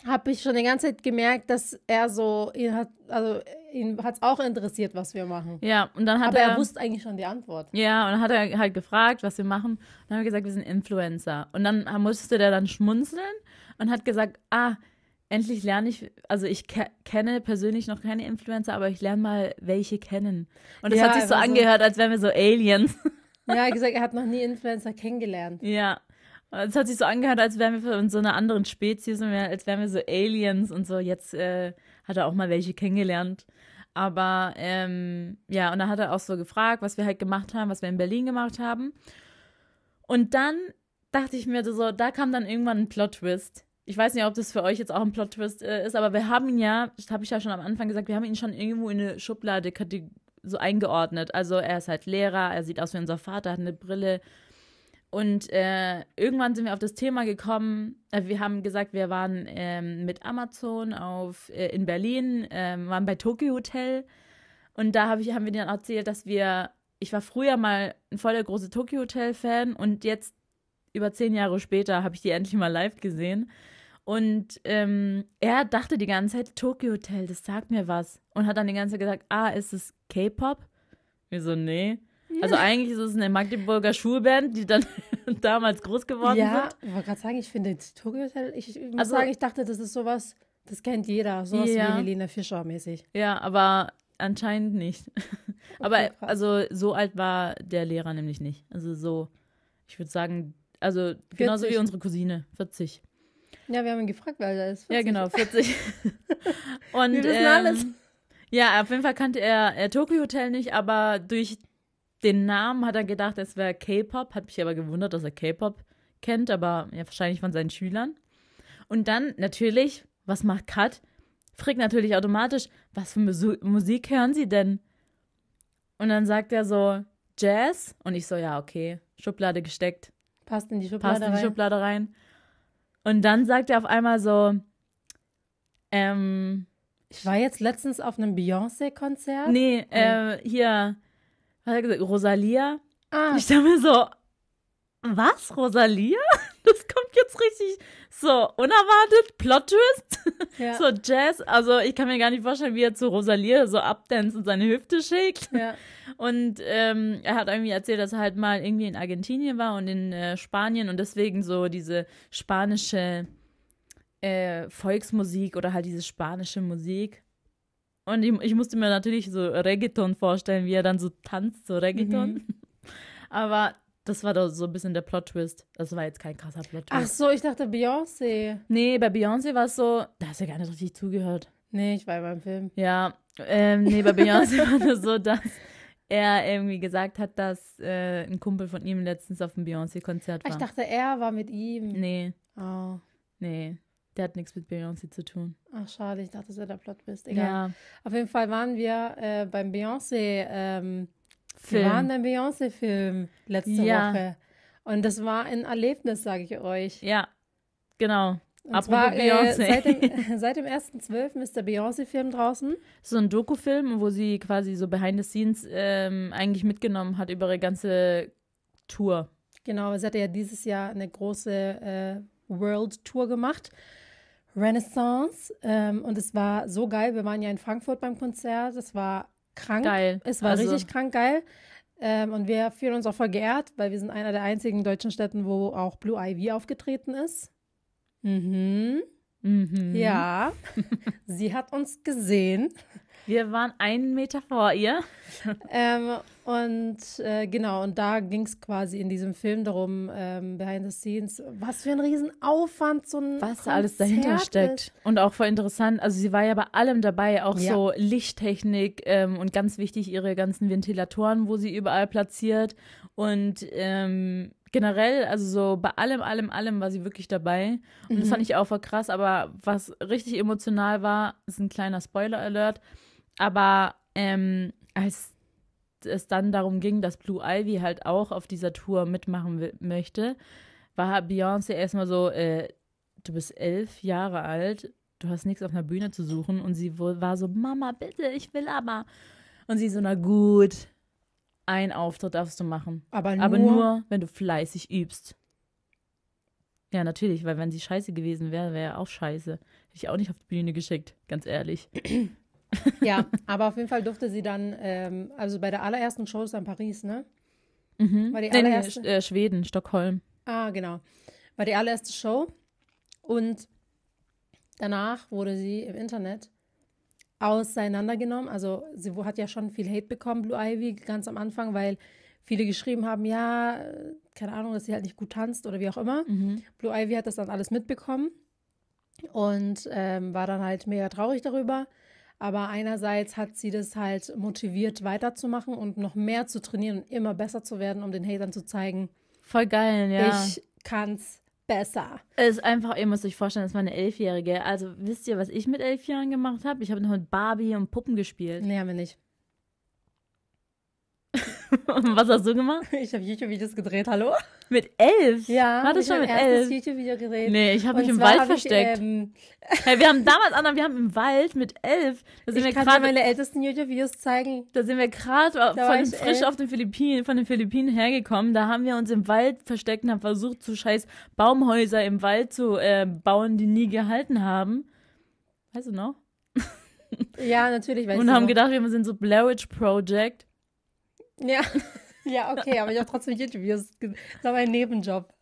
S2: habe ich schon die ganze Zeit gemerkt, dass er so, ihn hat, also ihn hat es auch interessiert, was wir machen.
S1: Ja, und dann hat Aber er. Aber er wusste
S2: eigentlich schon die Antwort.
S1: Ja, und dann hat er halt gefragt, was wir machen. Und dann haben wir gesagt, wir sind Influencer. Und dann musste der dann schmunzeln und hat gesagt, ah, endlich lerne ich, also ich ke kenne persönlich noch keine Influencer, aber ich lerne mal welche kennen. Und das ja, hat sich so also angehört, so, als wären wir so Aliens. Ja, er gesagt,
S2: er hat noch nie Influencer kennengelernt.
S1: Ja. Es hat sich so angehört, als wären wir von so einer anderen Spezies und als wären wir so Aliens und so. Jetzt äh, hat er auch mal welche kennengelernt. Aber ähm, ja, und dann hat er auch so gefragt, was wir halt gemacht haben, was wir in Berlin gemacht haben. Und dann dachte ich mir so, da kam dann irgendwann ein Plot-Twist ich weiß nicht, ob das für euch jetzt auch ein Plot-Twist äh, ist, aber wir haben ihn ja, das habe ich ja schon am Anfang gesagt, wir haben ihn schon irgendwo in eine Schublade so eingeordnet. Also er ist halt Lehrer, er sieht aus wie unser Vater, hat eine Brille. Und äh, irgendwann sind wir auf das Thema gekommen. Äh, wir haben gesagt, wir waren ähm, mit Amazon auf, äh, in Berlin, ähm, waren bei Tokyo Hotel. Und da hab ich, haben wir dann erzählt, dass wir, ich war früher mal ein voller großer Tokyo Hotel-Fan und jetzt über zehn Jahre später habe ich die endlich mal live gesehen. Und ähm, er dachte die ganze Zeit, Tokyo Hotel, das sagt mir was. Und hat dann die ganze Zeit gesagt, ah, ist es K-Pop? Wir so, nee. Also eigentlich ist es eine Magdeburger Schulband, die dann damals groß geworden ja,
S2: sind. Ja, ich wollte gerade sagen, ich finde Tokyo Hotel, ich, ich muss also, sagen, ich dachte, das ist sowas, das kennt jeder, sowas ja. wie Helene Fischer mäßig.
S1: Ja, aber anscheinend nicht. Okay, aber krass. also so alt war der Lehrer nämlich nicht. Also so, ich würde sagen, also genauso wie unsere Cousine, 40. Ja, wir haben ihn gefragt, weil
S2: er ist 40. Ja, genau, 40.
S1: Und, wir ähm, alles. Ja, auf jeden Fall kannte er, er Tokyo Hotel nicht, aber durch den Namen hat er gedacht, es wäre K-Pop. Hat mich aber gewundert, dass er K-Pop kennt, aber ja, wahrscheinlich von seinen Schülern. Und dann natürlich, was macht Kat? Fragt natürlich automatisch, was für Musu Musik hören sie denn? Und dann sagt er so, Jazz. Und ich so, ja, okay, Schublade gesteckt. Passt in die Schublade, passt in die Schublade rein. Und dann sagt er auf einmal so, ähm, ich war jetzt letztens auf einem Beyoncé-Konzert. Nee, ähm, hier, was hat er gesagt? Rosalia. Ah. Ich dachte mir so, was, Rosalia? das kommt jetzt richtig so unerwartet, Plot-Twist, ja. so Jazz. Also ich kann mir gar nicht vorstellen, wie er zu Rosalie so abdance und seine Hüfte schickt. Ja. Und ähm, er hat irgendwie erzählt, dass er halt mal irgendwie in Argentinien war und in äh, Spanien und deswegen so diese spanische äh, Volksmusik oder halt diese spanische Musik. Und ich, ich, musste mir natürlich so Reggaeton vorstellen, wie er dann so tanzt, so Reggaeton. Mhm. Aber das war doch so ein bisschen der Plot-Twist. Das war jetzt kein krasser Plot-Twist. Ach so,
S2: ich dachte Beyoncé. Nee, bei Beyoncé
S1: war es so, da hast du ja gar nicht richtig zugehört. Nee, ich war beim Film. Ja, ähm, nee, bei Beyoncé war es so, dass er irgendwie gesagt hat, dass äh, ein Kumpel von ihm letztens auf
S2: dem Beyoncé-Konzert war. Ich
S1: dachte, er war mit ihm. Nee. Oh. Nee, der hat nichts
S2: mit Beyoncé zu tun. Ach, schade, ich dachte, das wäre der Plot-Twist. Egal. Ja. Auf jeden Fall waren wir äh, beim Beyoncé- ähm, Film. Wir waren beim Beyoncé-Film letzte ja. Woche. Und das war ein Erlebnis, sage ich euch.
S1: Ja, genau. Und Apropos zwar, äh, seit dem,
S2: seit dem 1.12. ist der Beyoncé-Film draußen. So
S1: ein Doku-Film, wo sie quasi so behind the scenes ähm, eigentlich mitgenommen hat über ihre ganze Tour.
S2: Genau, sie hatte ja dieses Jahr eine große äh, World-Tour gemacht. Renaissance. Ähm, und es war so geil. Wir waren ja in Frankfurt beim Konzert. Es war krank. Geil. Es war also. richtig krank geil. Ähm, und wir fühlen uns auch voll geehrt, weil wir sind einer der einzigen deutschen Städten, wo auch Blue Ivy aufgetreten ist. Mhm. Mhm. Ja, sie hat uns gesehen. Wir waren einen Meter vor ihr. ähm, und äh, genau, und da ging es quasi in diesem Film darum, ähm, behind the scenes, was für ein Riesenaufwand so ein. Was Konzert alles dahinter ist. steckt.
S1: Und auch voll interessant. Also, sie war ja bei allem dabei, auch ja. so Lichttechnik ähm, und ganz wichtig ihre ganzen Ventilatoren, wo sie überall platziert. Und ähm, generell, also so bei allem, allem, allem war sie wirklich dabei. Und mhm. das fand mhm. ich auch voll krass, aber was richtig emotional war, ist ein kleiner Spoiler-Alert. Aber ähm, als es dann darum ging, dass Blue Ivy halt auch auf dieser Tour mitmachen möchte, war Beyoncé erstmal so, äh, du bist elf Jahre alt, du hast nichts auf einer Bühne zu suchen. Und sie war so, Mama, bitte, ich will aber. Und sie so, na gut, ein Auftritt darfst du machen. Aber nur, aber nur wenn du fleißig übst. Ja, natürlich, weil wenn sie scheiße gewesen wäre, wäre ja auch scheiße. Hätte ich auch nicht auf die Bühne geschickt, ganz ehrlich.
S2: ja, aber auf jeden Fall durfte sie dann, ähm, also bei der allerersten Show ist dann Paris, ne? Mhm. War die Nein, allererste?
S1: Äh, Schweden, Stockholm.
S2: Ah, genau. War die allererste Show. Und danach wurde sie im Internet auseinandergenommen. Also sie hat ja schon viel Hate bekommen, Blue Ivy, ganz am Anfang, weil viele geschrieben haben, ja, keine Ahnung, dass sie halt nicht gut tanzt oder wie auch immer. Mhm. Blue Ivy hat das dann alles mitbekommen und ähm, war dann halt mega traurig darüber. Aber einerseits hat sie das halt motiviert, weiterzumachen und noch mehr zu trainieren und immer besser zu werden, um den Hatern zu zeigen, voll geil, ja. Ich kann's besser.
S1: Ist einfach, ihr müsst euch vorstellen, das war eine Elfjährige. Also wisst ihr, was ich mit elf Jahren gemacht habe? Ich habe noch mit Barbie und Puppen gespielt. Nee, haben wir nicht. was hast du gemacht? Ich habe YouTube-Videos gedreht, hallo? Mit elf? Ja. War das schon mit elf? Ich
S2: YouTube-Video gesehen. Nee, ich habe mich im Wald versteckt. Ich, ähm,
S1: hey, wir haben damals, Anna, wir haben im Wald mit elf. Da sind ich wir kann dir meine
S2: ältesten YouTube-Videos zeigen. Da sind wir gerade frisch elf. auf
S1: den Philippinen, von den Philippinen hergekommen. Da haben wir uns im Wald versteckt und haben versucht, so scheiß Baumhäuser im Wald zu äh, bauen, die nie gehalten haben. Weißt du noch?
S2: Ja, natürlich. Weiß und haben noch. gedacht,
S1: wir sind so Blair Witch Project.
S2: Ja. Ja, okay, aber ich habe trotzdem YouTube-Videos. Das war mein Nebenjob.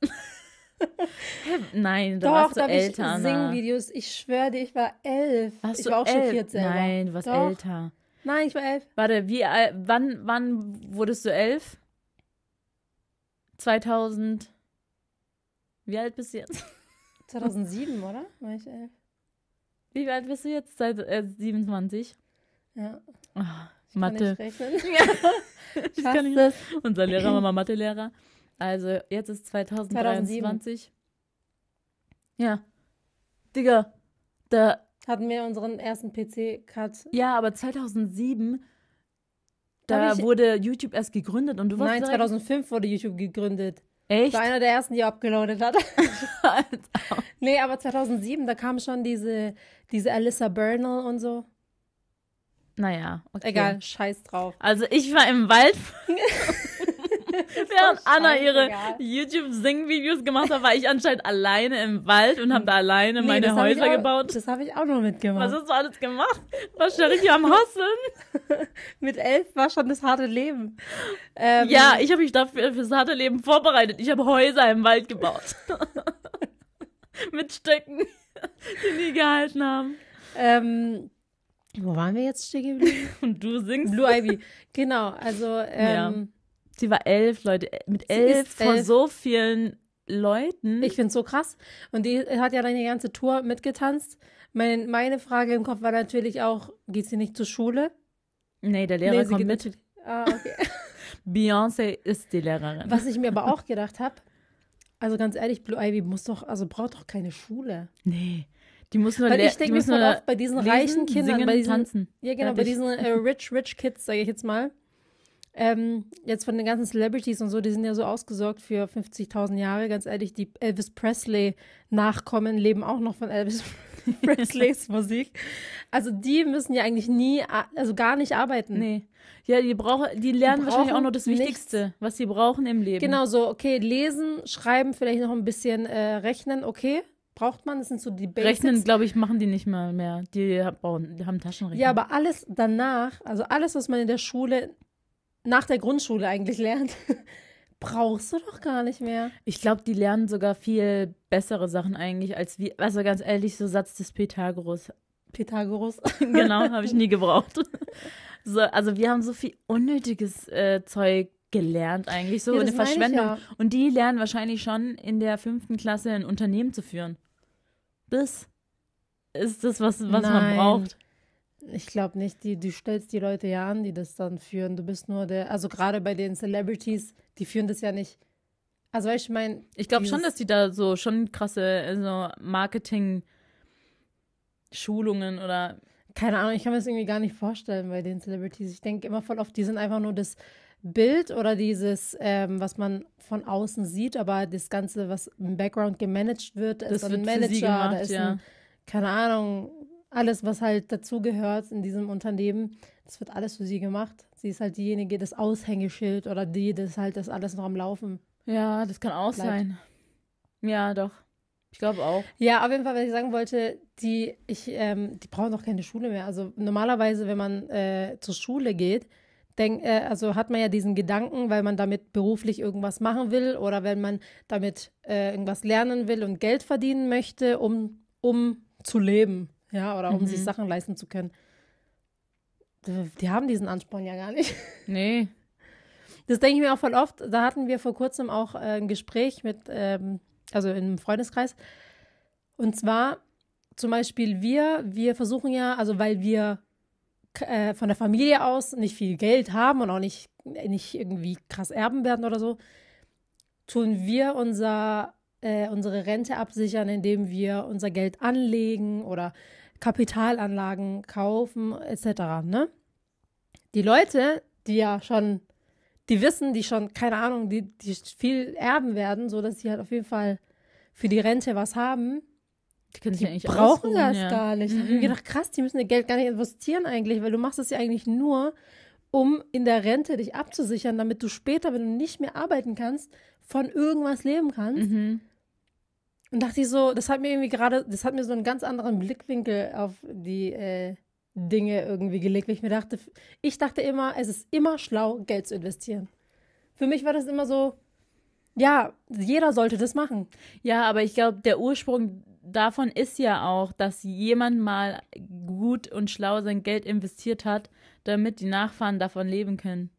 S1: Nein, da Doch, warst du da älter. Ich ne?
S2: Singvideos. Ich schwöre dir, ich war elf. Warst ich war auch elf? schon 14. Nein, du warst Doch. älter. Nein, ich war elf.
S1: Warte, wie, äh, wann, wann wurdest du elf? 2000. Wie alt bist du jetzt? 2007,
S2: oder? War ich elf.
S1: Wie alt bist du jetzt? Seit äh, 27? Ja. Oh. Sie Mathe. Kann nicht rechnen. ich kann nicht. Unser Lehrer war mal Mathelehrer. Also jetzt ist 2023.
S2: 2007. Ja. Digga, da hatten wir unseren ersten PC-Cut. Ja, aber 2007 da wurde YouTube erst gegründet und du warst Nein, 2005 wurde YouTube gegründet. Echt? War einer der ersten, die abgeloadet hat. nee, aber 2007, da kam schon diese, diese Alyssa Bernal und so.
S1: Naja, okay. Egal,
S2: scheiß drauf. Also ich war im Wald. Während Anna ihre
S1: YouTube-Sing-Videos gemacht hat, war ich anscheinend alleine im Wald und habe da alleine nee, meine Häuser auch,
S2: gebaut. Das habe ich auch noch mitgemacht. Was hast du alles gemacht? War schon richtig am Hasseln. Mit elf war schon das harte Leben. Ähm, ja, ich habe mich dafür fürs harte Leben vorbereitet. Ich
S1: habe Häuser im Wald gebaut. Mit Stöcken,
S2: die nie gehalten haben. Ähm, wo waren wir jetzt stehen geblieben? Und du singst. Blue Ivy, genau. Also, ähm, ja. sie war elf, Leute. Äh, mit elf vor elf. so vielen Leuten. Ich finde es so krass. Und die hat ja dann die ganze Tour mitgetanzt. Mein, meine Frage im Kopf war natürlich auch: geht sie nicht zur Schule? Nee, der Lehrer nee, kommt mit. mit. Ah, okay.
S1: Beyoncé ist die Lehrerin. Was ich mir aber auch
S2: gedacht habe: also ganz ehrlich, Blue Ivy muss doch, also braucht doch keine Schule. Nee. Die muss nur Weil ich denke mir voll oft bei diesen lesen, reichen Kindern, singen, bei diesen, tanzen. Ja, genau, bei diesen äh, rich, rich Kids, sage ich jetzt mal. Ähm, jetzt von den ganzen Celebrities und so, die sind ja so ausgesorgt für 50.000 Jahre. Ganz ehrlich, die Elvis Presley-Nachkommen leben auch noch von Elvis Presleys Musik. Also die müssen ja eigentlich nie, also gar nicht arbeiten. Nee. Ja, die, brauch, die lernen die wahrscheinlich auch nur das nichts. Wichtigste, was sie brauchen im Leben. Genau so, okay, lesen, schreiben, vielleicht noch ein bisschen äh, rechnen, okay braucht man. Das sind so die Basics. Rechnen, glaube
S1: ich, machen die nicht mal mehr. Die bauen, die haben Taschenrechner. Ja, aber
S2: alles danach, also alles, was man in der Schule, nach der Grundschule eigentlich lernt, brauchst du doch gar nicht mehr.
S1: Ich glaube, die lernen sogar viel bessere Sachen eigentlich, als wir. Also ganz ehrlich, so Satz des Pythagoras. Pythagoras. genau, habe ich nie gebraucht. so, also wir haben so viel unnötiges äh, Zeug gelernt eigentlich so ja, eine Verschwendung ja. und die lernen wahrscheinlich schon in der fünften Klasse ein Unternehmen zu führen das
S2: ist das, was, was Nein. man braucht. Ich glaube nicht, die, du stellst die Leute ja an, die das dann führen. Du bist nur der, also gerade bei den Celebrities, die führen das ja nicht. Also ich meine. Ich glaube schon, dass
S1: die da so schon krasse also Marketing-Schulungen
S2: oder. Keine Ahnung, ich kann mir das irgendwie gar nicht vorstellen bei den Celebrities. Ich denke immer voll oft, die sind einfach nur das Bild oder dieses, ähm, was man von außen sieht, aber das Ganze, was im Background gemanagt wird, ist das wird ein Manager, gemacht, ist ja. ein, keine Ahnung, alles, was halt dazugehört in diesem Unternehmen, das wird alles für sie gemacht. Sie ist halt diejenige, das Aushängeschild oder die, das halt das alles noch am Laufen. Ja, das kann auch bleibt. sein. Ja, doch. Ich glaube auch. Ja, auf jeden Fall, was ich sagen wollte, die, ich, ähm, die brauchen doch keine Schule mehr. Also normalerweise, wenn man äh, zur Schule geht, denk, äh, also hat man ja diesen Gedanken, weil man damit beruflich irgendwas machen will oder wenn man damit äh, irgendwas lernen will und Geld verdienen möchte, um, um zu leben, ja, oder um mhm. sich Sachen leisten zu können. Die haben diesen Ansporn ja gar nicht. Nee. Das denke ich mir auch voll oft. Da hatten wir vor kurzem auch äh, ein Gespräch mit, ähm, also im Freundeskreis. Und zwar zum Beispiel wir, wir versuchen ja, also weil wir äh, von der Familie aus nicht viel Geld haben und auch nicht, nicht irgendwie krass erben werden oder so, tun wir unser, äh, unsere Rente absichern, indem wir unser Geld anlegen oder Kapitalanlagen kaufen etc. Ne? Die Leute, die ja schon, die wissen, die schon, keine Ahnung, die, die viel erben werden, sodass sie halt auf jeden Fall für die Rente was haben, die können sich die eigentlich brauchen das ja. gar nicht. Mhm. Ich habe gedacht, krass, die müssen ihr Geld gar nicht investieren eigentlich, weil du machst es ja eigentlich nur, um in der Rente dich abzusichern, damit du später, wenn du nicht mehr arbeiten kannst, von irgendwas leben kannst. Mhm. Und dachte ich so, das hat mir irgendwie gerade, das hat mir so einen ganz anderen Blickwinkel auf die äh, Dinge irgendwie gelegt, weil ich mir dachte, ich dachte immer, es ist immer schlau, Geld zu investieren. Für mich war das immer so, ja, jeder sollte das machen.
S1: Ja, aber ich glaube, der Ursprung davon ist ja auch, dass jemand mal gut und schlau sein Geld investiert hat, damit die Nachfahren davon leben können.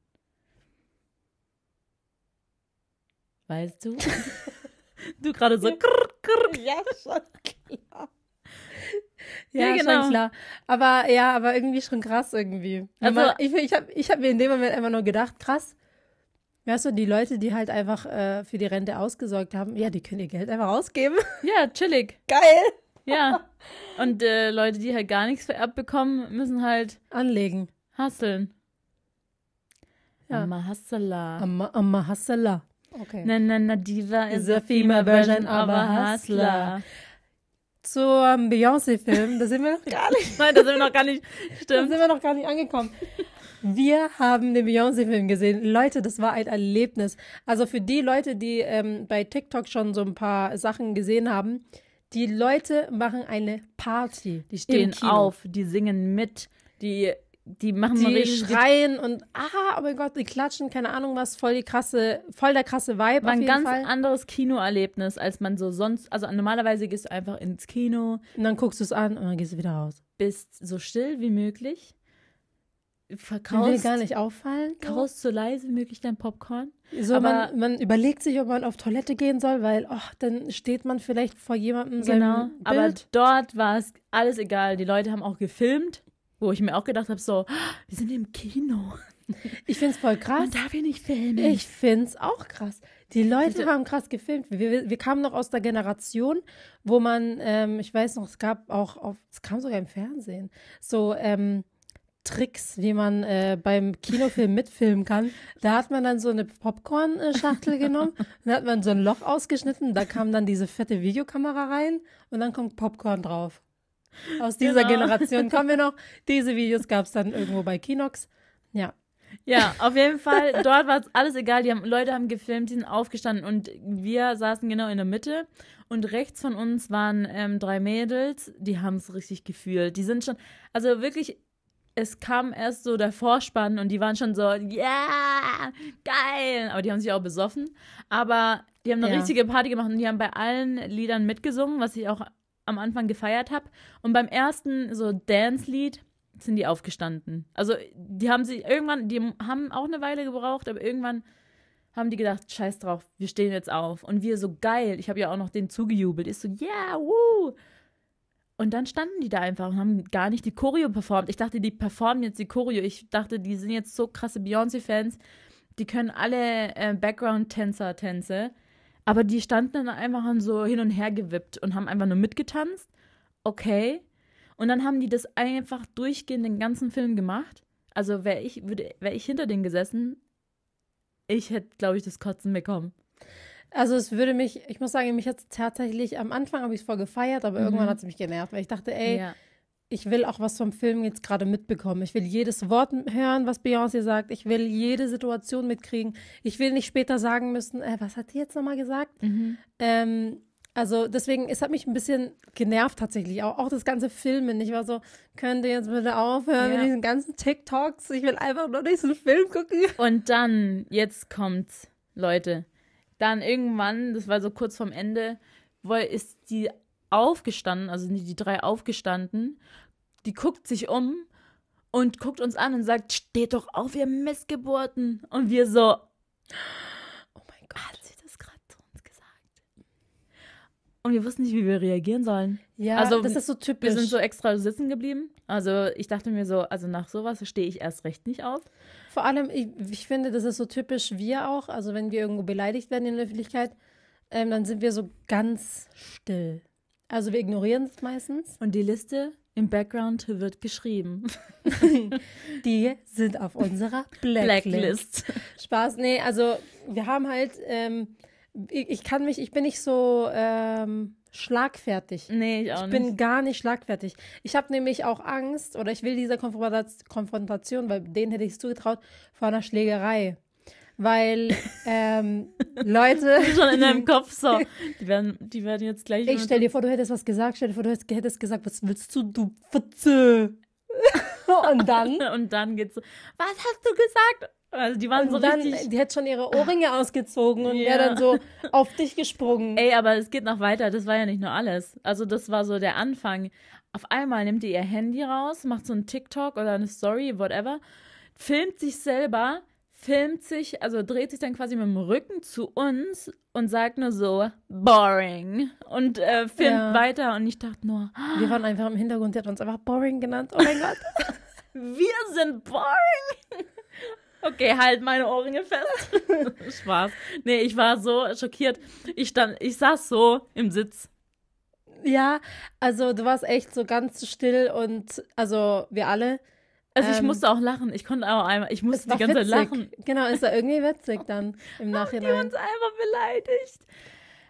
S1: Weißt du?
S2: du gerade so. Ja, krr, krr. ja schon klar.
S1: Ja, ja, genau. schon klar.
S2: Aber ja, aber irgendwie schon krass irgendwie. Also, ich, ich habe ich hab mir in dem Moment einfach nur gedacht, krass, Weißt du, die Leute, die halt einfach äh, für die Rente ausgesorgt haben, ja, die können ihr Geld einfach ausgeben. Ja, chillig. Geil. Ja.
S1: Und äh, Leute, die halt gar nichts vererbt bekommen, müssen halt anlegen. Hasseln.
S2: Ja. Amma Hassala. Amma, amma Hassala. Okay. Na,
S1: na, na, Diva
S2: is a female version of a Hustler. Zum Beyoncé-Film, da sind wir noch gar nicht. Nein, da sind wir noch gar nicht. Stimmt. Da sind wir noch gar nicht angekommen. Wir haben den Beyoncé-Film gesehen. Leute, das war ein Erlebnis. Also für die Leute, die ähm, bei TikTok schon so ein paar Sachen gesehen haben, die Leute machen eine Party. Die stehen auf,
S1: die singen mit, die die machen die richtig, schreien
S2: und ah, oh mein Gott, die klatschen, keine Ahnung was, voll die krasse, voll der krasse Vibe. War ein ganz Fall.
S1: anderes Kinoerlebnis, als man so sonst, also normalerweise gehst du einfach ins Kino
S2: und dann guckst du es an und dann gehst du wieder raus. Bist so still wie möglich, verkaufst. Will gar nicht auffallen. Kaust so leise möglich dein Popcorn. So, aber man, man, überlegt sich, ob man auf Toilette gehen soll, weil, ach, oh, dann steht man vielleicht vor jemandem. Genau. Bild. Aber
S1: dort war es alles egal. Die Leute haben auch gefilmt, wo ich mir auch gedacht habe, so,
S2: wir sind im Kino. Ich finde es voll krass. Man darf hier nicht filmen. Ich finde es auch krass. Die Leute haben krass gefilmt. Wir, wir kamen noch aus der Generation, wo man, ähm, ich weiß noch, es gab auch, auf, es kam sogar im Fernsehen, so, ähm, Tricks, die man äh, beim Kinofilm mitfilmen kann. Da hat man dann so eine Popcorn-Schachtel genommen, dann hat man so ein Loch ausgeschnitten, da kam dann diese fette Videokamera rein und dann kommt Popcorn drauf. Aus dieser genau. Generation kommen wir noch. Diese Videos gab es dann irgendwo bei Kinox. Ja.
S1: Ja, auf jeden Fall. Dort war es alles egal. Die haben, Leute haben gefilmt, die sind aufgestanden und wir saßen genau in der Mitte. Und rechts von uns waren ähm, drei Mädels, die haben es richtig gefühlt. Die sind schon, also wirklich es kam erst so der Vorspann und die waren schon so, ja, yeah, geil. Aber die haben sich auch besoffen. Aber die haben eine ja. richtige Party gemacht und die haben bei allen Liedern mitgesungen, was ich auch am Anfang gefeiert habe. Und beim ersten so Dance-Lied sind die aufgestanden. Also die haben sich irgendwann, die haben auch eine Weile gebraucht, aber irgendwann haben die gedacht, scheiß drauf, wir stehen jetzt auf. Und wir so geil, ich habe ja auch noch den zugejubelt. Ist so, yeah, woo. Und dann standen die da einfach und haben gar nicht die Choreo performt. Ich dachte, die performen jetzt die Choreo. Ich dachte, die sind jetzt so krasse Beyoncé-Fans. Die können alle äh, Background-Tänzer-Tänze. Aber die standen dann einfach so hin und her gewippt und haben einfach nur mitgetanzt. Okay. Und dann haben die das einfach durchgehend den ganzen Film gemacht. Also wäre ich, wär
S2: ich hinter denen gesessen, ich hätte, glaube ich, das Kotzen bekommen. Also es würde mich, ich muss sagen, mich hat tatsächlich, am Anfang habe ich es voll gefeiert, aber mhm. irgendwann hat es mich genervt, weil ich dachte, ey, ja. ich will auch was vom Film jetzt gerade mitbekommen. Ich will jedes Wort hören, was Beyoncé sagt. Ich will jede Situation mitkriegen. Ich will nicht später sagen müssen, äh, was hat die jetzt nochmal gesagt? Mhm. Ähm, also deswegen, es hat mich ein bisschen genervt tatsächlich, auch, auch das ganze Filmen. Ich war so, könnt ihr jetzt bitte aufhören ja. mit diesen ganzen TikToks? Ich will einfach nur diesen
S1: Film gucken. Und dann, jetzt kommt's, Leute dann irgendwann, das war so kurz vorm Ende, ist die aufgestanden, also die drei aufgestanden, die guckt sich um und guckt uns an und sagt, steht doch auf, ihr Missgeburten. Und wir so, oh mein Gott, hat sie das gerade zu uns gesagt? Und wir wussten nicht, wie wir reagieren sollen. Ja, also, das ist so typisch. Wir sind so extra sitzen geblieben. Also ich dachte mir so, also nach sowas stehe ich erst recht nicht auf.
S2: Vor allem, ich, ich, finde, das ist so typisch wir auch. Also wenn wir irgendwo beleidigt werden in der Öffentlichkeit, ähm, dann sind wir so ganz still. Also wir ignorieren es meistens. Und die Liste im Background wird geschrieben. die sind auf unserer Blacklist. Blacklist. Spaß, nee, also wir haben halt, ähm, ich, ich, kann mich, ich bin nicht so, ähm, schlagfertig. Nee, ich auch ich nicht. Ich bin gar nicht schlagfertig. Ich habe nämlich auch Angst oder ich will dieser Konfrontation, weil denen hätte ich es zugetraut, vor einer Schlägerei. Weil ähm, Leute. schon in deinem Kopf so. Die werden, die werden jetzt gleich. Ich stell dir vor, du hättest was gesagt. Stell dir vor, du hättest gesagt, was willst du, du Fitze? Und dann? und dann geht's so, was hast du gesagt? Also die waren und so dann, richtig. Die hat schon ihre Ohrringe ausgezogen und ja. wäre dann so auf dich
S1: gesprungen. Ey, aber es geht noch weiter. Das war ja nicht nur alles. Also das war so der Anfang. Auf einmal nimmt ihr ihr Handy raus, macht so einen TikTok oder eine Story, whatever, filmt sich selber, filmt sich, also dreht sich dann quasi mit dem Rücken zu uns und sagt nur
S2: so boring und äh, filmt ja. weiter. Und ich dachte nur, wir waren einfach im Hintergrund, der hat uns einfach boring genannt. Oh mein Gott.
S1: Wir sind boring.
S2: Okay, halt meine Ohrringe fest. Spaß. Nee, ich
S1: war so schockiert. Ich stand, ich saß so im Sitz.
S2: Ja, also du warst echt so ganz still und also wir alle. Also ich ähm, musste auch lachen. Ich konnte auch einmal, ich musste die ganze witzig. Zeit lachen. Genau, ist ja irgendwie witzig dann im Nachhinein. Haben die uns einfach beleidigt.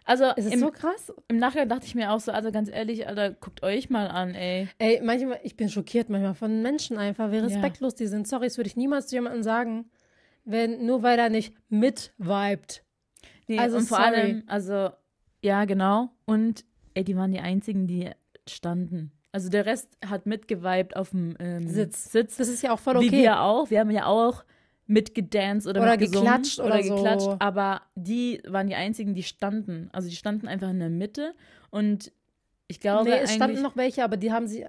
S2: Also es ist im, so krass. Im Nachhinein dachte ich mir auch so, also ganz ehrlich, Alter, guckt euch mal an, ey. Ey, manchmal, ich bin schockiert manchmal von Menschen einfach, wie respektlos ja. die sind. Sorry, das würde ich niemals zu jemandem sagen, wenn nur weil er nicht mitvibet. Nee, also und vor sorry. allem,
S1: also ja, genau. Und ey, die waren die einzigen, die standen. Also der Rest hat mitgeweibt auf dem ähm, Sitz. Sitz. Das ist ja auch voll okay. Wie wir auch. Wir haben ja auch mitgedanced oder, oder mitgesungen geklatscht oder, oder geklatscht, so. aber die waren die einzigen, die standen. Also die standen einfach in der Mitte und ich glaube. Nee, es standen noch
S2: welche, aber die haben sie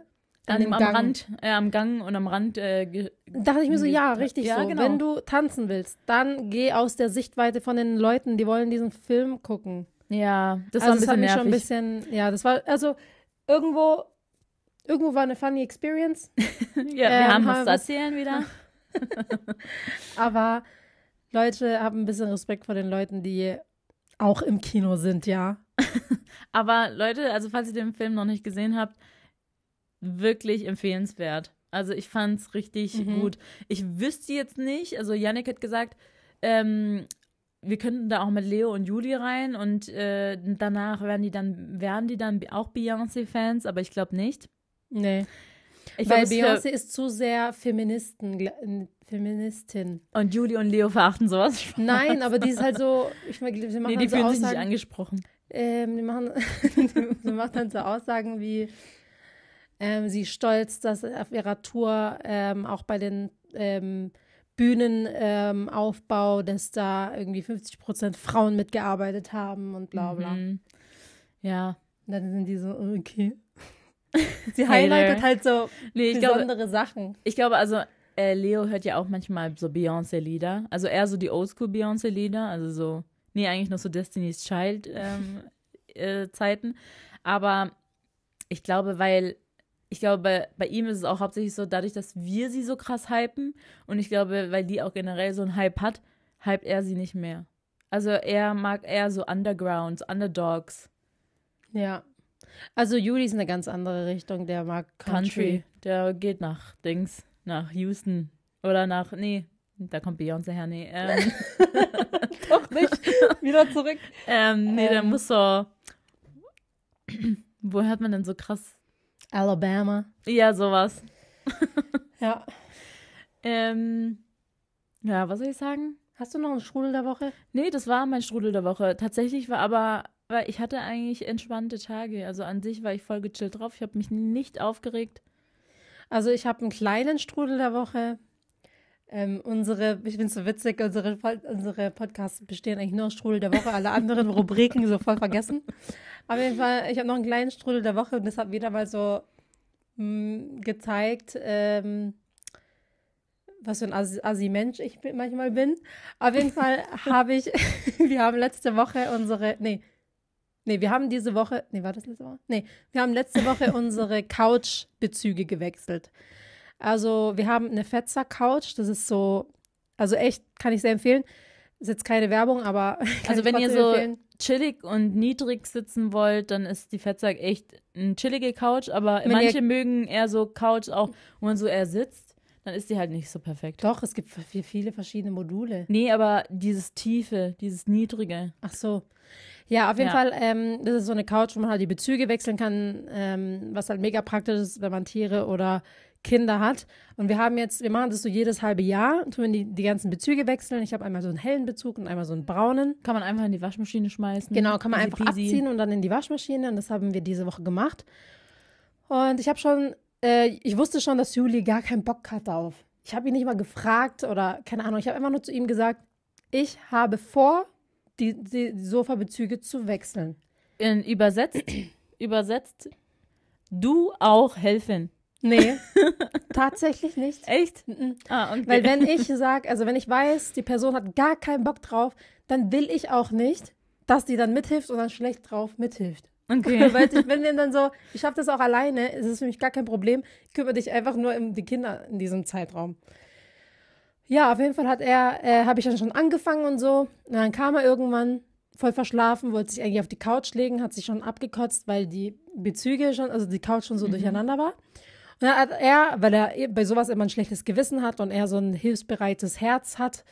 S2: an dem, am Gang. Rand,
S1: äh, am Gang und am Rand. Äh, Dachte ich mir so, ja, richtig ja, so. Genau. Wenn
S2: du tanzen willst, dann geh aus der Sichtweite von den Leuten, die wollen diesen Film gucken.
S1: Ja, das also war ein bisschen nervig. schon ein bisschen,
S2: ja, das war also irgendwo irgendwo war eine funny Experience. ja, ähm, wir haben was zu erzählen wieder. Aber Leute haben ein bisschen Respekt vor den Leuten, die auch im Kino sind, ja. Aber Leute, also falls ihr den Film noch nicht gesehen habt,
S1: wirklich empfehlenswert. Also ich fand's richtig mhm. gut. Ich wüsste jetzt nicht, also Yannick hat gesagt, ähm, wir könnten da auch mit Leo und Julie rein und äh, danach werden die dann, werden die dann auch Beyoncé-Fans, aber ich glaube nicht.
S2: Nee. Ich Weil Beyoncé ist zu sehr Feministen, Feministin. Und Julie und Leo verachten sowas. Nein, aber die ist halt so, ich meine, sie machen nee, die so fühlen Aussagen, sich nicht
S1: angesprochen.
S2: Ähm, die machen, sie macht dann so Aussagen wie, ähm, sie stolz, dass auf ihrer Tour ähm, auch bei den ähm, Bühnenaufbau, dass da irgendwie 50 Prozent Frauen mitgearbeitet haben und bla bla. Mhm. Ja. dann sind die so, okay. Sie highlightet halt so nee, besondere glaube,
S1: Sachen. Ich glaube, also äh, Leo hört ja auch manchmal so Beyoncé-Lieder. Also eher so die Oldschool-Beyoncé-Lieder. Also so, nee, eigentlich noch so Destiny's Child-Zeiten. Ähm, äh, Aber ich glaube, weil ich glaube, bei, bei, ihm ist es auch hauptsächlich so, dadurch, dass wir sie so krass hypen und ich glaube, weil die auch generell so einen Hype hat, hypt er sie nicht mehr. Also er mag eher so Undergrounds, Underdogs. Ja. Also Juli ist eine ganz andere Richtung, der mag Country. Country. Der geht nach Dings, nach Houston oder nach, nee, da kommt Beyoncé her, nee. Ähm. Doch nicht, wieder zurück. Ähm, nee, ähm. der muss so, wo hört man denn so krass? Alabama. Ja, sowas. ja. Ähm, ja, was soll ich sagen? Hast du noch einen Strudel der Woche? Nee, das war mein Strudel der Woche. Tatsächlich war aber weil ich hatte eigentlich entspannte Tage. Also an sich war ich voll gechillt drauf. Ich habe mich nicht aufgeregt.
S2: Also ich habe einen kleinen Strudel der Woche. Ähm, unsere, ich finde es so witzig, unsere, unsere Podcasts bestehen eigentlich nur aus Strudel der Woche, alle anderen Rubriken so voll vergessen. Auf jeden Fall, ich habe noch einen kleinen Strudel der Woche und das hat wieder mal so mh, hm, gezeigt, ähm, was für ein Assi-Mensch ich manchmal bin. Auf jeden Fall habe ich, wir haben letzte Woche unsere, nee, Nee, wir haben diese Woche, nee, war das letzte Woche? Nee, wir haben letzte Woche unsere Couch-Bezüge gewechselt. Also, wir haben eine Fetzer-Couch, das ist so, also echt, kann ich sehr empfehlen. Ist jetzt keine Werbung, aber. Also, wenn ihr so empfehlen. chillig
S1: und niedrig sitzen wollt, dann ist die Fetzer echt eine chillige Couch, aber wenn manche mögen eher so Couch auch, wo man so eher sitzt dann ist die halt nicht so perfekt. Doch, es gibt viele
S2: verschiedene Module. Nee, aber dieses Tiefe, dieses Niedrige. Ach so. Ja, auf jeden ja. Fall, ähm, das ist so eine Couch, wo man halt die Bezüge wechseln kann, ähm, was halt mega praktisch ist, wenn man Tiere oder Kinder hat. Und wir haben jetzt, wir machen das so jedes halbe Jahr, tun die, die ganzen Bezüge wechseln. Ich habe einmal so einen hellen Bezug und einmal so einen braunen. Kann man einfach in die Waschmaschine schmeißen. Genau, kann man Easy einfach peasy. abziehen und dann in die Waschmaschine. Und das haben wir diese Woche gemacht. Und ich habe schon äh, ich wusste schon, dass Juli gar keinen Bock hatte auf. Ich habe ihn nicht mal gefragt oder keine Ahnung. Ich habe einfach nur zu ihm gesagt, ich habe vor, die, die Sofabezüge zu wechseln. In, übersetzt, übersetzt, du auch helfen. Nee, tatsächlich nicht. Echt? Mhm. Ah, okay. Weil wenn ich sage, also wenn ich weiß, die Person hat gar keinen Bock drauf, dann will ich auch nicht, dass die dann mithilft und dann schlecht drauf mithilft. Okay. Weil ich bin dann so, ich schaffe das auch alleine, es ist für mich gar kein Problem, kümmere dich einfach nur um die Kinder in diesem Zeitraum. Ja, auf jeden Fall hat er, äh, habe ich dann schon angefangen und so. Und dann kam er irgendwann voll verschlafen, wollte sich eigentlich auf die Couch legen, hat sich schon abgekotzt, weil die Bezüge schon, also die Couch schon so mhm. durcheinander war. Und dann hat er, weil er eh bei sowas immer ein schlechtes Gewissen hat und er so ein hilfsbereites Herz hat,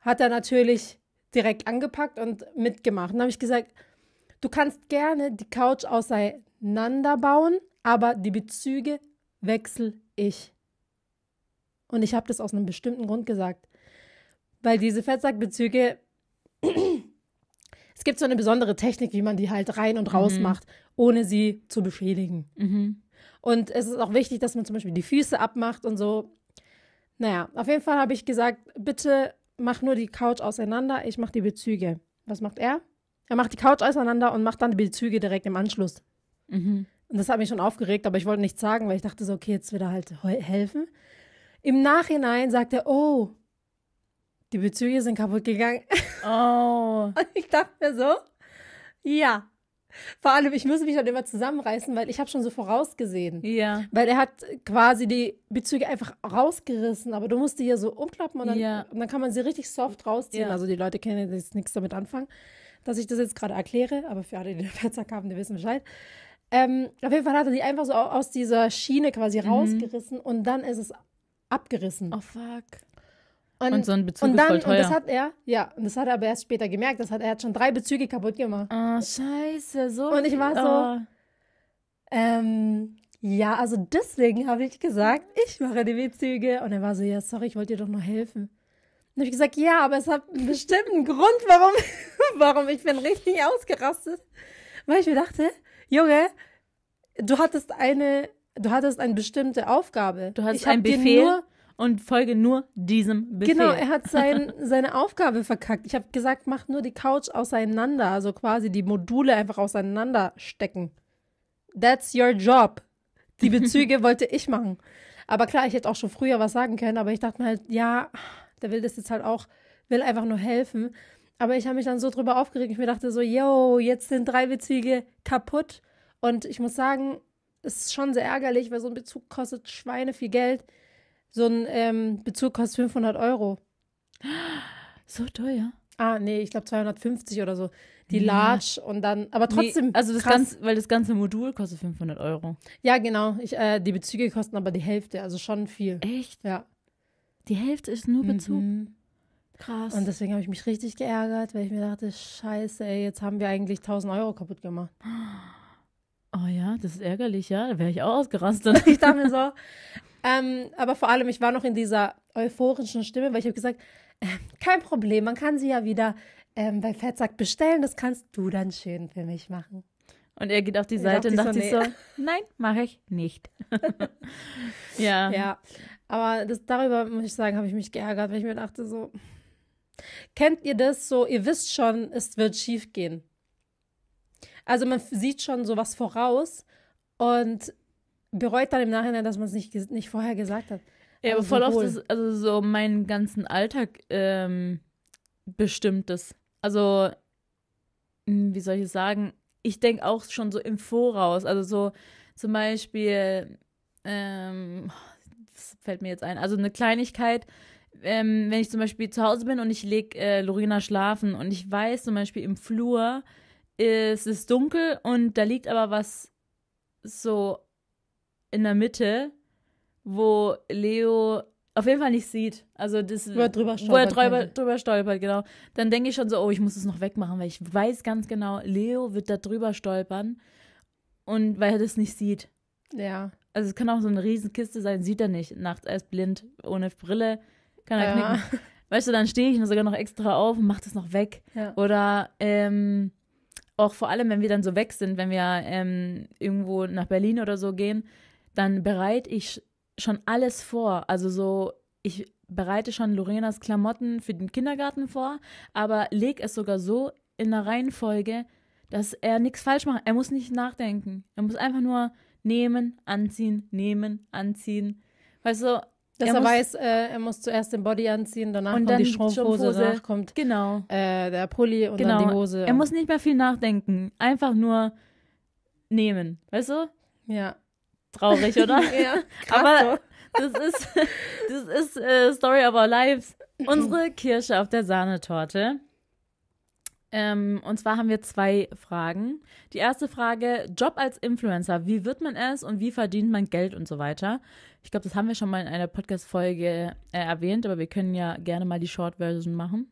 S2: hat er natürlich direkt angepackt und mitgemacht. Und dann habe ich gesagt, Du kannst gerne die Couch auseinanderbauen, aber die Bezüge wechsle ich. Und ich habe das aus einem bestimmten Grund gesagt. Weil diese Fettsackbezüge, es gibt so eine besondere Technik, wie man die halt rein und raus mhm. macht, ohne sie zu beschädigen. Mhm. Und es ist auch wichtig, dass man zum Beispiel die Füße abmacht und so. Naja, auf jeden Fall habe ich gesagt, bitte mach nur die Couch auseinander, ich mache die Bezüge. Was macht er? Er macht die Couch auseinander und macht dann die Bezüge direkt im Anschluss. Mhm. Und das hat mich schon aufgeregt, aber ich wollte nichts sagen, weil ich dachte so, okay, jetzt wird er halt helfen. Im Nachhinein sagt er, oh, die Bezüge sind kaputt gegangen. Oh. und ich dachte mir so, ja. Vor allem, ich muss mich dann immer zusammenreißen, weil ich habe schon so vorausgesehen. Ja. Weil er hat quasi die Bezüge einfach rausgerissen, aber du musst die hier so umklappen und dann, ja. und dann kann man sie richtig soft rausziehen. Ja. Also die Leute kennen jetzt nichts damit anfangen dass ich das jetzt gerade erkläre, aber für alle, die den Fettsack haben, die wissen Bescheid. Ähm, auf jeden Fall hat er die einfach so aus dieser Schiene quasi mhm. rausgerissen und dann ist es abgerissen. Oh fuck.
S1: Und, und so ein Bezug und dann, ist voll teuer. Und das hat
S2: er, ja, und das hat er aber erst später gemerkt. Das hat er hat schon drei Bezüge kaputt gemacht. Ah, oh, scheiße, so. Und ich war so. Oh. Ähm, ja, also deswegen habe ich gesagt, ich mache die Bezüge. Und er war so, ja, sorry, ich wollte dir doch nur helfen. Dann habe ich gesagt, ja, aber es hat einen bestimmten Grund, warum, warum ich bin richtig ausgerastet. Weil ich mir dachte, Junge, du hattest eine, du hattest eine bestimmte Aufgabe. Du hattest ein Befehl nur,
S1: und folge nur diesem Befehl. Genau, er hat sein,
S2: seine Aufgabe verkackt. Ich habe gesagt, mach nur die Couch auseinander, also quasi die Module einfach auseinander stecken. That's your job. Die Bezüge wollte ich machen. Aber klar, ich hätte auch schon früher was sagen können, aber ich dachte mir halt, ja, der will das jetzt halt auch, will einfach nur helfen. Aber ich habe mich dann so drüber aufgeregt. Ich mir dachte so, yo, jetzt sind drei Bezüge kaputt. Und ich muss sagen, es ist schon sehr ärgerlich, weil so ein Bezug kostet Schweine viel Geld. So ein ähm, Bezug kostet 500 Euro. So teuer. Ah, nee, ich glaube 250 oder so. Die ja. Large und dann, aber trotzdem. Nee, also das ganze,
S1: weil das ganze Modul kostet 500 Euro.
S2: Ja, genau. Ich, äh, die Bezüge kosten aber die Hälfte, also schon viel. Echt? Ja. Die Hälfte ist nur Bezug. Mhm. Krass. Und deswegen habe ich mich richtig geärgert, weil ich mir dachte, scheiße, ey, jetzt haben wir eigentlich 1000 Euro kaputt gemacht. Oh ja, das ist ärgerlich, ja. Da wäre ich auch ausgerastet. ich dachte mir so. Ähm, aber vor allem, ich war noch in dieser euphorischen Stimme, weil ich habe gesagt, äh, kein Problem, man kann sie ja wieder ähm, bei Fettsack bestellen. Das kannst du dann schön für mich machen. Und er geht auf die Seite und dachte so, nee. sich so, nein, mache ich nicht. ja. Ja. Aber das, darüber, muss ich sagen, habe ich mich geärgert, weil ich mir dachte so, kennt ihr das so, ihr wisst schon, es wird schief gehen. Also man sieht schon sowas voraus und bereut dann im Nachhinein, dass man es nicht, nicht vorher gesagt hat. Ja, aber also voll oft ist, also so meinen ganzen Alltag
S1: ähm, bestimmt das. Also, hm, wie soll ich es sagen? Ich denke auch schon so im Voraus. Also so zum Beispiel, ähm, das fällt mir jetzt ein. Also eine Kleinigkeit, ähm, wenn ich zum Beispiel zu Hause bin und ich lege äh, Lorena schlafen und ich weiß zum Beispiel im Flur, ist es dunkel und da liegt aber was so in der Mitte, wo Leo auf jeden Fall nicht sieht. Also das, wo er drüber stolpert. Wo er drüber, drüber stolpert, genau. Dann denke ich schon so, oh, ich muss es noch wegmachen, weil ich weiß ganz genau, Leo wird da drüber stolpern und weil er das nicht sieht. Ja. Also es kann auch so eine Riesenkiste sein, sieht er nicht nachts, er ist blind, ohne Brille, kann er ja. knicken. Weißt du, dann stehe ich sogar noch extra auf und mache das noch weg. Ja. Oder ähm, auch vor allem, wenn wir dann so weg sind, wenn wir ähm, irgendwo nach Berlin oder so gehen, dann bereite ich schon alles vor. Also so, ich bereite schon Lorenas Klamotten für den Kindergarten vor, aber lege es sogar so in der Reihenfolge, dass er nichts falsch macht. Er muss nicht nachdenken. Er muss einfach nur nehmen, anziehen, nehmen,
S2: anziehen. Weißt du, dass er, er weiß, äh, er muss zuerst den Body anziehen, danach kommt dann die Strumpfhose, danach kommt
S1: genau. Äh,
S2: der Pulli und genau. dann die Hose. Er muss
S1: nicht mehr viel nachdenken, einfach nur nehmen, weißt du? Ja. Traurig, oder? ja. Aber das ist, das ist äh, Story of Our Lives. Unsere Kirsche auf der Sahnetorte. Ähm, und zwar haben wir zwei Fragen. Die erste Frage, Job als Influencer, wie wird man es und wie verdient man Geld und so weiter? Ich glaube, das haben wir schon mal in einer Podcast-Folge äh, erwähnt, aber wir können ja gerne mal die Short-Version machen.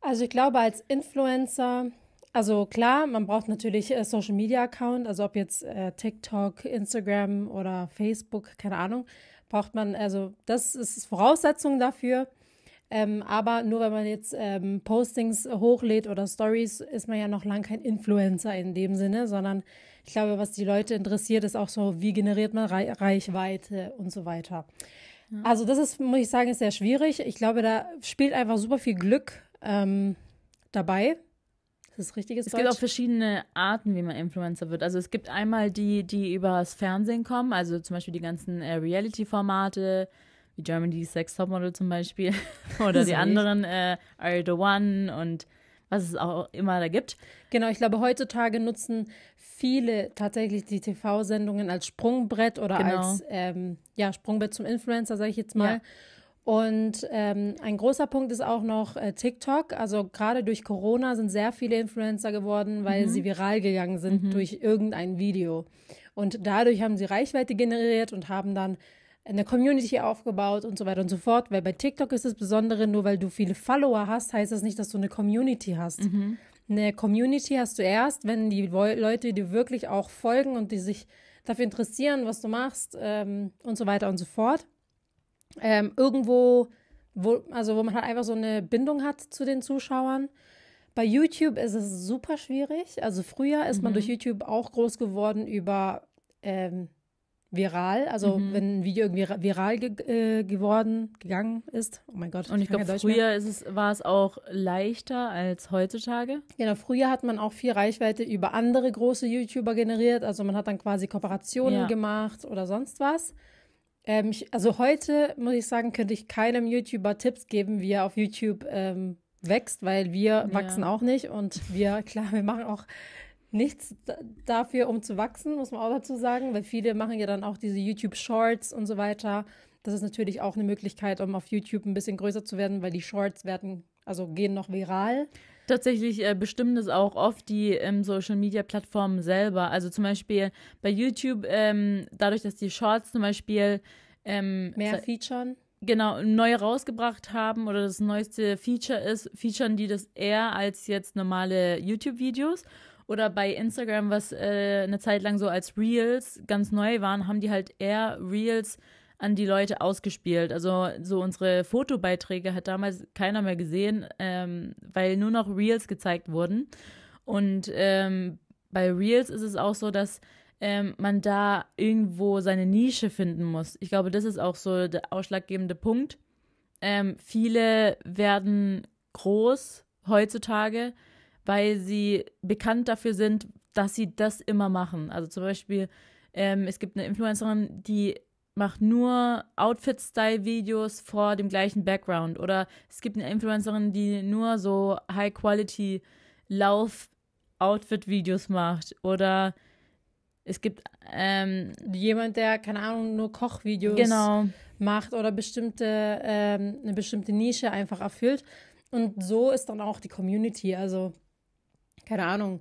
S2: Also ich glaube, als Influencer, also klar, man braucht natürlich äh, Social-Media-Account, also ob jetzt äh, TikTok, Instagram oder Facebook, keine Ahnung, braucht man, also das ist Voraussetzung dafür. Ähm, aber nur wenn man jetzt ähm, Postings hochlädt oder Stories, ist man ja noch lang kein Influencer in dem Sinne, sondern ich glaube, was die Leute interessiert, ist auch so, wie generiert man Re Reichweite und so weiter. Ja. Also das ist, muss ich sagen, ist sehr schwierig. Ich glaube, da spielt einfach super viel Glück ähm, dabei, es Deutsch. gibt auch
S1: verschiedene Arten, wie man Influencer wird. Also es gibt einmal die, die übers Fernsehen kommen, also zum Beispiel die ganzen äh, Reality-Formate, wie Germany's Sex Topmodel zum Beispiel oder die anderen, äh, Are the One und was es auch immer da gibt. Genau, ich glaube,
S2: heutzutage nutzen viele tatsächlich die TV-Sendungen als Sprungbrett oder genau. als ähm, ja, Sprungbrett zum Influencer, sage ich jetzt mal. Ja. Und ähm, ein großer Punkt ist auch noch äh, TikTok. Also gerade durch Corona sind sehr viele Influencer geworden, weil mhm. sie viral gegangen sind mhm. durch irgendein Video. Und dadurch haben sie Reichweite generiert und haben dann eine Community aufgebaut und so weiter und so fort. Weil bei TikTok ist das Besondere, nur weil du viele Follower hast, heißt das nicht, dass du eine Community hast. Mhm. Eine Community hast du erst, wenn die Leute dir wirklich auch folgen und die sich dafür interessieren, was du machst ähm, und so weiter und so fort. Ähm, irgendwo, wo, also wo man halt einfach so eine Bindung hat zu den Zuschauern. Bei YouTube ist es super schwierig. Also früher ist mhm. man durch YouTube auch groß geworden über ähm, viral, also mhm. wenn ein Video irgendwie viral ge äh, geworden, gegangen ist. Oh mein Gott. Und ich glaube, früher ist es, war es auch leichter als heutzutage. Genau, früher hat man auch viel Reichweite über andere große YouTuber generiert. Also man hat dann quasi Kooperationen ja. gemacht oder sonst was. Ähm, ich, also heute, muss ich sagen, könnte ich keinem YouTuber Tipps geben, wie er auf YouTube ähm, wächst, weil wir ja. wachsen auch nicht und wir, klar, wir machen auch nichts dafür, um zu wachsen, muss man auch dazu sagen, weil viele machen ja dann auch diese YouTube Shorts und so weiter. Das ist natürlich auch eine Möglichkeit, um auf YouTube ein bisschen größer zu werden, weil die Shorts werden, also gehen noch viral. Tatsächlich äh, bestimmen das auch oft die ähm,
S1: Social Media Plattformen selber. Also zum Beispiel bei YouTube, ähm, dadurch, dass die Shorts zum Beispiel ähm, mehr featuren genau neu rausgebracht haben oder das neueste Feature ist, featuren die das eher als jetzt normale YouTube-Videos. Oder bei Instagram, was äh, eine Zeit lang so als Reels ganz neu waren, haben die halt eher Reels an die Leute ausgespielt. Also so unsere Fotobeiträge hat damals keiner mehr gesehen, ähm, weil nur noch Reels gezeigt wurden. Und ähm, bei Reels ist es auch so, dass ähm, man da irgendwo seine Nische finden muss. Ich glaube, das ist auch so der ausschlaggebende Punkt. Ähm, viele werden groß heutzutage weil sie bekannt dafür sind, dass sie das immer machen. Also zum Beispiel, ähm, es gibt eine Influencerin, die macht nur Outfit-Style-Videos vor dem gleichen Background. Oder es gibt eine Influencerin, die nur so High-Quality-Lauf-Outfit-Videos
S2: macht. Oder es gibt ähm, jemand, der, keine Ahnung, nur Kochvideos genau. macht oder bestimmte, ähm, eine bestimmte Nische einfach erfüllt. Und so ist dann auch die Community. Also keine Ahnung,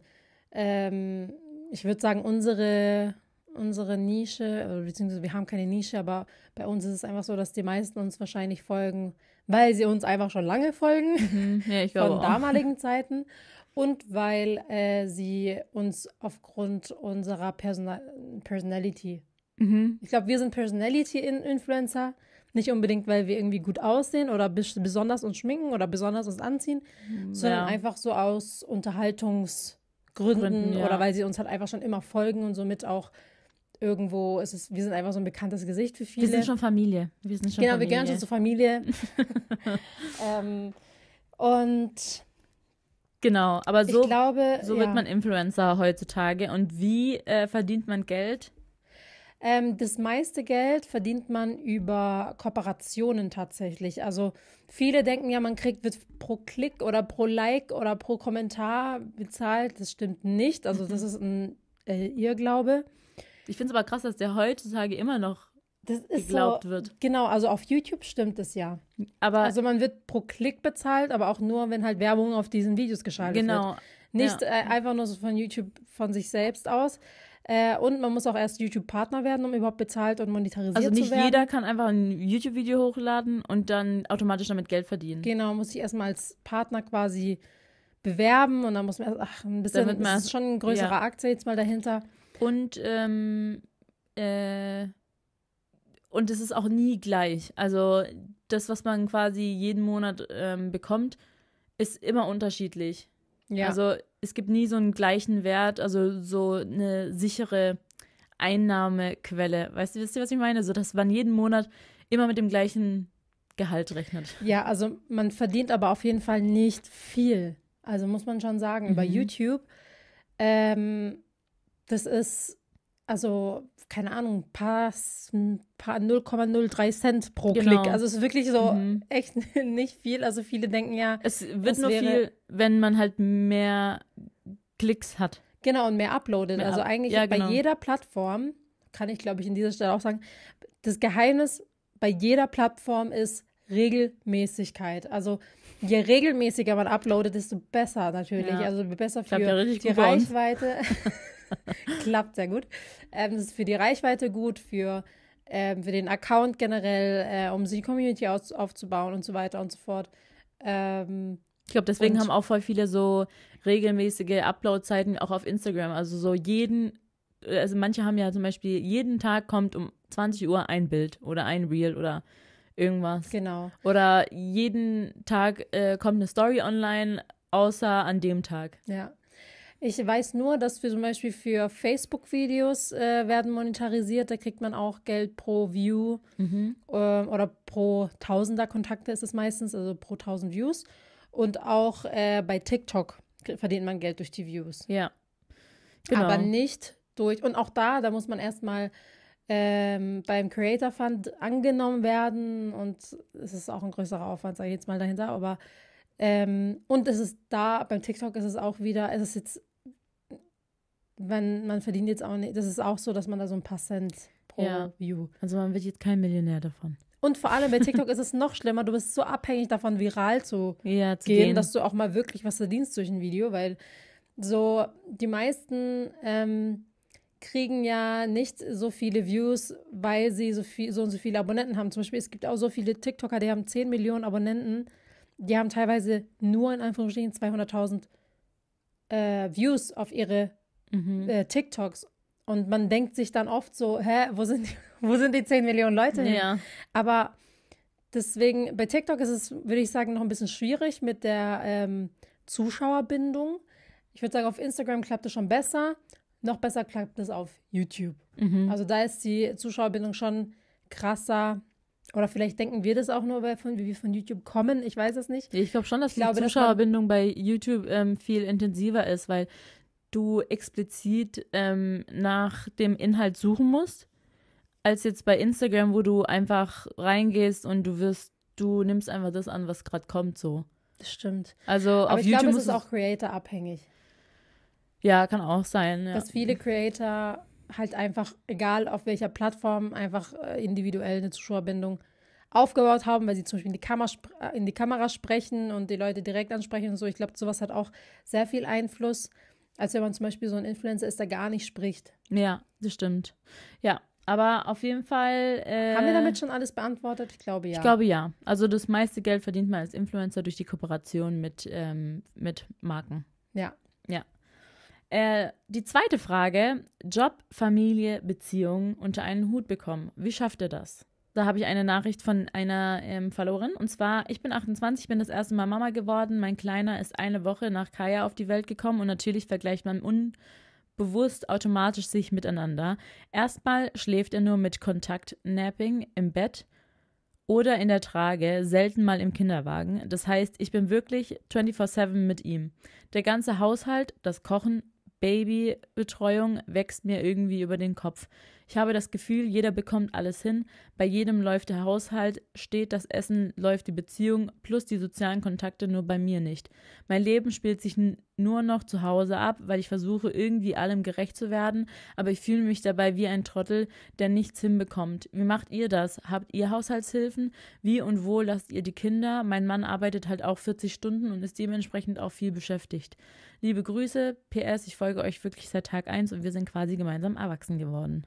S2: ähm, ich würde sagen, unsere, unsere Nische, also beziehungsweise wir haben keine Nische, aber bei uns ist es einfach so, dass die meisten uns wahrscheinlich folgen, weil sie uns einfach schon lange folgen, mhm. ja, ich von damaligen Zeiten und weil äh, sie uns aufgrund unserer Persona Personality, mhm. ich glaube, wir sind Personality-Influencer. -In nicht unbedingt, weil wir irgendwie gut aussehen oder besonders uns schminken oder besonders uns anziehen, mhm, ja. sondern einfach so aus Unterhaltungsgründen Gründen, ja. oder weil sie uns halt einfach schon immer folgen und somit auch irgendwo ist es, wir sind einfach so ein bekanntes Gesicht für viele. Wir sind schon Familie.
S1: Wir sind schon genau, Familie. wir gehören schon zur
S2: Familie. ähm, und genau, aber so, glaube, so ja. wird man Influencer heutzutage. Und wie äh, verdient man Geld? Ähm, das meiste Geld verdient man über Kooperationen tatsächlich. Also viele denken ja, man kriegt wird pro Klick oder pro Like oder pro Kommentar bezahlt. Das stimmt nicht. Also das ist ein äh, Irrglaube. Ich finde es aber krass, dass der heutzutage immer noch geglaubt so, wird. Genau, also auf YouTube stimmt es ja. Aber also man wird pro Klick bezahlt, aber auch nur, wenn halt Werbung auf diesen Videos geschaltet genau. wird. Genau. Nicht ja. äh, einfach nur so von YouTube von sich selbst aus. Äh, und man muss auch erst YouTube-Partner werden, um überhaupt bezahlt und monetarisiert also zu werden. Also nicht jeder kann einfach ein YouTube-Video hochladen und dann automatisch damit Geld verdienen. Genau, muss ich erstmal als Partner quasi bewerben und dann muss man erst, ach, ein bisschen, Damit man, ist schon ein größerer ja. Aktie jetzt mal dahinter. Und, ähm, äh,
S1: und es ist auch nie gleich. Also das, was man quasi jeden Monat ähm, bekommt, ist immer unterschiedlich. Ja. Also es gibt nie so einen gleichen Wert, also so eine sichere Einnahmequelle. Weißt du, wisst ihr, was ich meine? So, dass man jeden Monat immer mit dem gleichen Gehalt rechnet.
S2: Ja, also man verdient aber auf jeden Fall nicht viel. Also muss man schon sagen, mhm. über YouTube, ähm, das ist also keine Ahnung, paar, paar 0,03 Cent pro genau. Klick. Also es ist wirklich so mhm. echt nicht viel. Also viele denken ja, es wird nur wäre, viel,
S1: wenn man halt mehr Klicks hat.
S2: Genau, und mehr uploadet. Mehr also up eigentlich ja, genau. bei jeder Plattform, kann ich glaube ich in dieser Stelle auch sagen, das Geheimnis bei jeder Plattform ist Regelmäßigkeit. Also je regelmäßiger man uploadet, desto besser natürlich. Ja. Also besser für glaub, die Reichweite. Klappt sehr gut. Ähm, das ist für die Reichweite gut, für, ähm, für den Account generell, äh, um die Community aus, aufzubauen und so weiter und so fort. Ähm, ich glaube, deswegen und, haben auch voll viele so regelmäßige Upload-Zeiten auch
S1: auf Instagram. Also so jeden, äh, also manche haben ja zum Beispiel jeden Tag kommt um 20 Uhr ein Bild oder ein Reel oder irgendwas. Genau. Oder jeden Tag äh, kommt eine Story online, außer an dem Tag.
S2: Ja. Ich weiß nur, dass wir zum Beispiel für Facebook-Videos äh, werden monetarisiert. Da kriegt man auch Geld pro View mhm. äh, oder pro Tausender Kontakte ist es meistens, also pro Tausend Views. Und auch äh, bei TikTok verdient man Geld durch die Views. Ja. Genau. Aber nicht durch. Und auch da, da muss man erstmal ähm, beim Creator Fund angenommen werden und es ist auch ein größerer Aufwand, sage ich jetzt mal dahinter, aber ähm, und es ist da, beim TikTok ist es auch wieder, es ist jetzt man, man verdient jetzt auch nicht, das ist auch so, dass man da so ein paar Cent pro ja. View.
S1: Also man wird jetzt kein Millionär davon.
S2: Und vor allem bei TikTok ist es noch schlimmer, du bist so abhängig davon, viral zu, ja, zu gehen, gehen, dass du auch mal wirklich was verdienst durch ein Video, weil so die meisten ähm, kriegen ja nicht so viele Views, weil sie so, viel, so und so viele Abonnenten haben. Zum Beispiel, es gibt auch so viele TikToker, die haben 10 Millionen Abonnenten, die haben teilweise nur in Anführungsstrichen 200.000 äh, Views auf ihre mhm. äh, TikToks. Und man denkt sich dann oft so, hä, wo sind, wo sind die 10 Millionen Leute hin? Ja. Aber deswegen, bei TikTok ist es, würde ich sagen, noch ein bisschen schwierig mit der ähm, Zuschauerbindung. Ich würde sagen, auf Instagram klappt es schon besser. Noch besser klappt es auf YouTube. Mhm. Also da ist die Zuschauerbindung schon krasser. Oder vielleicht denken wir das auch nur, weil von, wie wir von YouTube kommen. Ich weiß es nicht. Ich glaube schon, dass ich die glaube, Zuschauerbindung
S1: dass bei YouTube ähm, viel intensiver ist, weil du explizit ähm, nach dem Inhalt suchen musst, als jetzt bei Instagram, wo du einfach reingehst und du wirst, du nimmst einfach das an, was gerade kommt, so. Das stimmt. Also Aber auf ich YouTube glaube, es ist auch
S2: Creator abhängig.
S1: Ja, kann auch sein. Ja. Dass viele
S2: Creator halt einfach, egal auf welcher Plattform, einfach äh, individuell eine Zuschauerbindung aufgebaut haben, weil sie zum Beispiel in die, Kamera, äh, in die Kamera sprechen und die Leute direkt ansprechen und so. Ich glaube, sowas hat auch sehr viel Einfluss. Als wenn man zum Beispiel so ein Influencer ist, der gar nicht spricht.
S1: Ja, das stimmt.
S2: Ja, aber auf jeden Fall. Äh, Haben wir damit schon alles beantwortet? Ich glaube ja. Ich glaube ja.
S1: Also das meiste Geld verdient man als Influencer durch die Kooperation mit, ähm, mit Marken.
S2: Ja. Ja. Äh,
S1: die zweite Frage: Job, Familie, Beziehung unter einen Hut bekommen. Wie schafft ihr das? Da habe ich eine Nachricht von einer ähm, Followerin. Und zwar, ich bin 28, bin das erste Mal Mama geworden. Mein Kleiner ist eine Woche nach Kaya auf die Welt gekommen und natürlich vergleicht man unbewusst automatisch sich miteinander. Erstmal schläft er nur mit Kontaktnapping im Bett oder in der Trage, selten mal im Kinderwagen. Das heißt, ich bin wirklich 24-7 mit ihm. Der ganze Haushalt, das Kochen, Babybetreuung wächst mir irgendwie über den Kopf. Ich habe das Gefühl, jeder bekommt alles hin, bei jedem läuft der Haushalt, steht das Essen, läuft die Beziehung, plus die sozialen Kontakte nur bei mir nicht. Mein Leben spielt sich nur noch zu Hause ab, weil ich versuche, irgendwie allem gerecht zu werden, aber ich fühle mich dabei wie ein Trottel, der nichts hinbekommt. Wie macht ihr das? Habt ihr Haushaltshilfen? Wie und wo lasst ihr die Kinder? Mein Mann arbeitet halt auch 40 Stunden und ist dementsprechend auch viel beschäftigt. Liebe Grüße, PS, ich folge euch wirklich seit Tag 1 und wir sind quasi gemeinsam erwachsen geworden.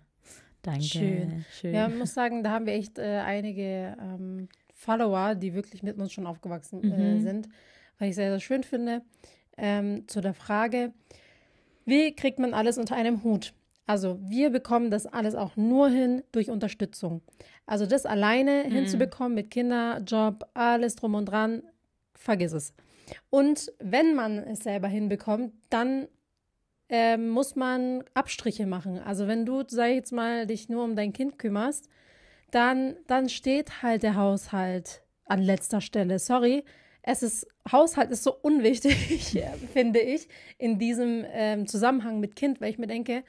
S1: Danke. Schön. Schön. Ja, ich muss
S2: sagen, da haben wir echt äh, einige ähm, Follower, die wirklich mit uns schon aufgewachsen äh, mhm. sind, weil ich sehr, sehr schön finde. Ähm, zu der Frage, wie kriegt man alles unter einem Hut? Also wir bekommen das alles auch nur hin durch Unterstützung. Also das alleine mhm. hinzubekommen mit Kinder, Job, alles drum und dran, vergiss es. Und wenn man es selber hinbekommt, dann ähm, muss man Abstriche machen. Also wenn du, sag ich jetzt mal, dich nur um dein Kind kümmerst, dann, dann steht halt der Haushalt an letzter Stelle. Sorry, es ist, Haushalt ist so unwichtig, finde ich, in diesem ähm, Zusammenhang mit Kind, weil ich mir denke,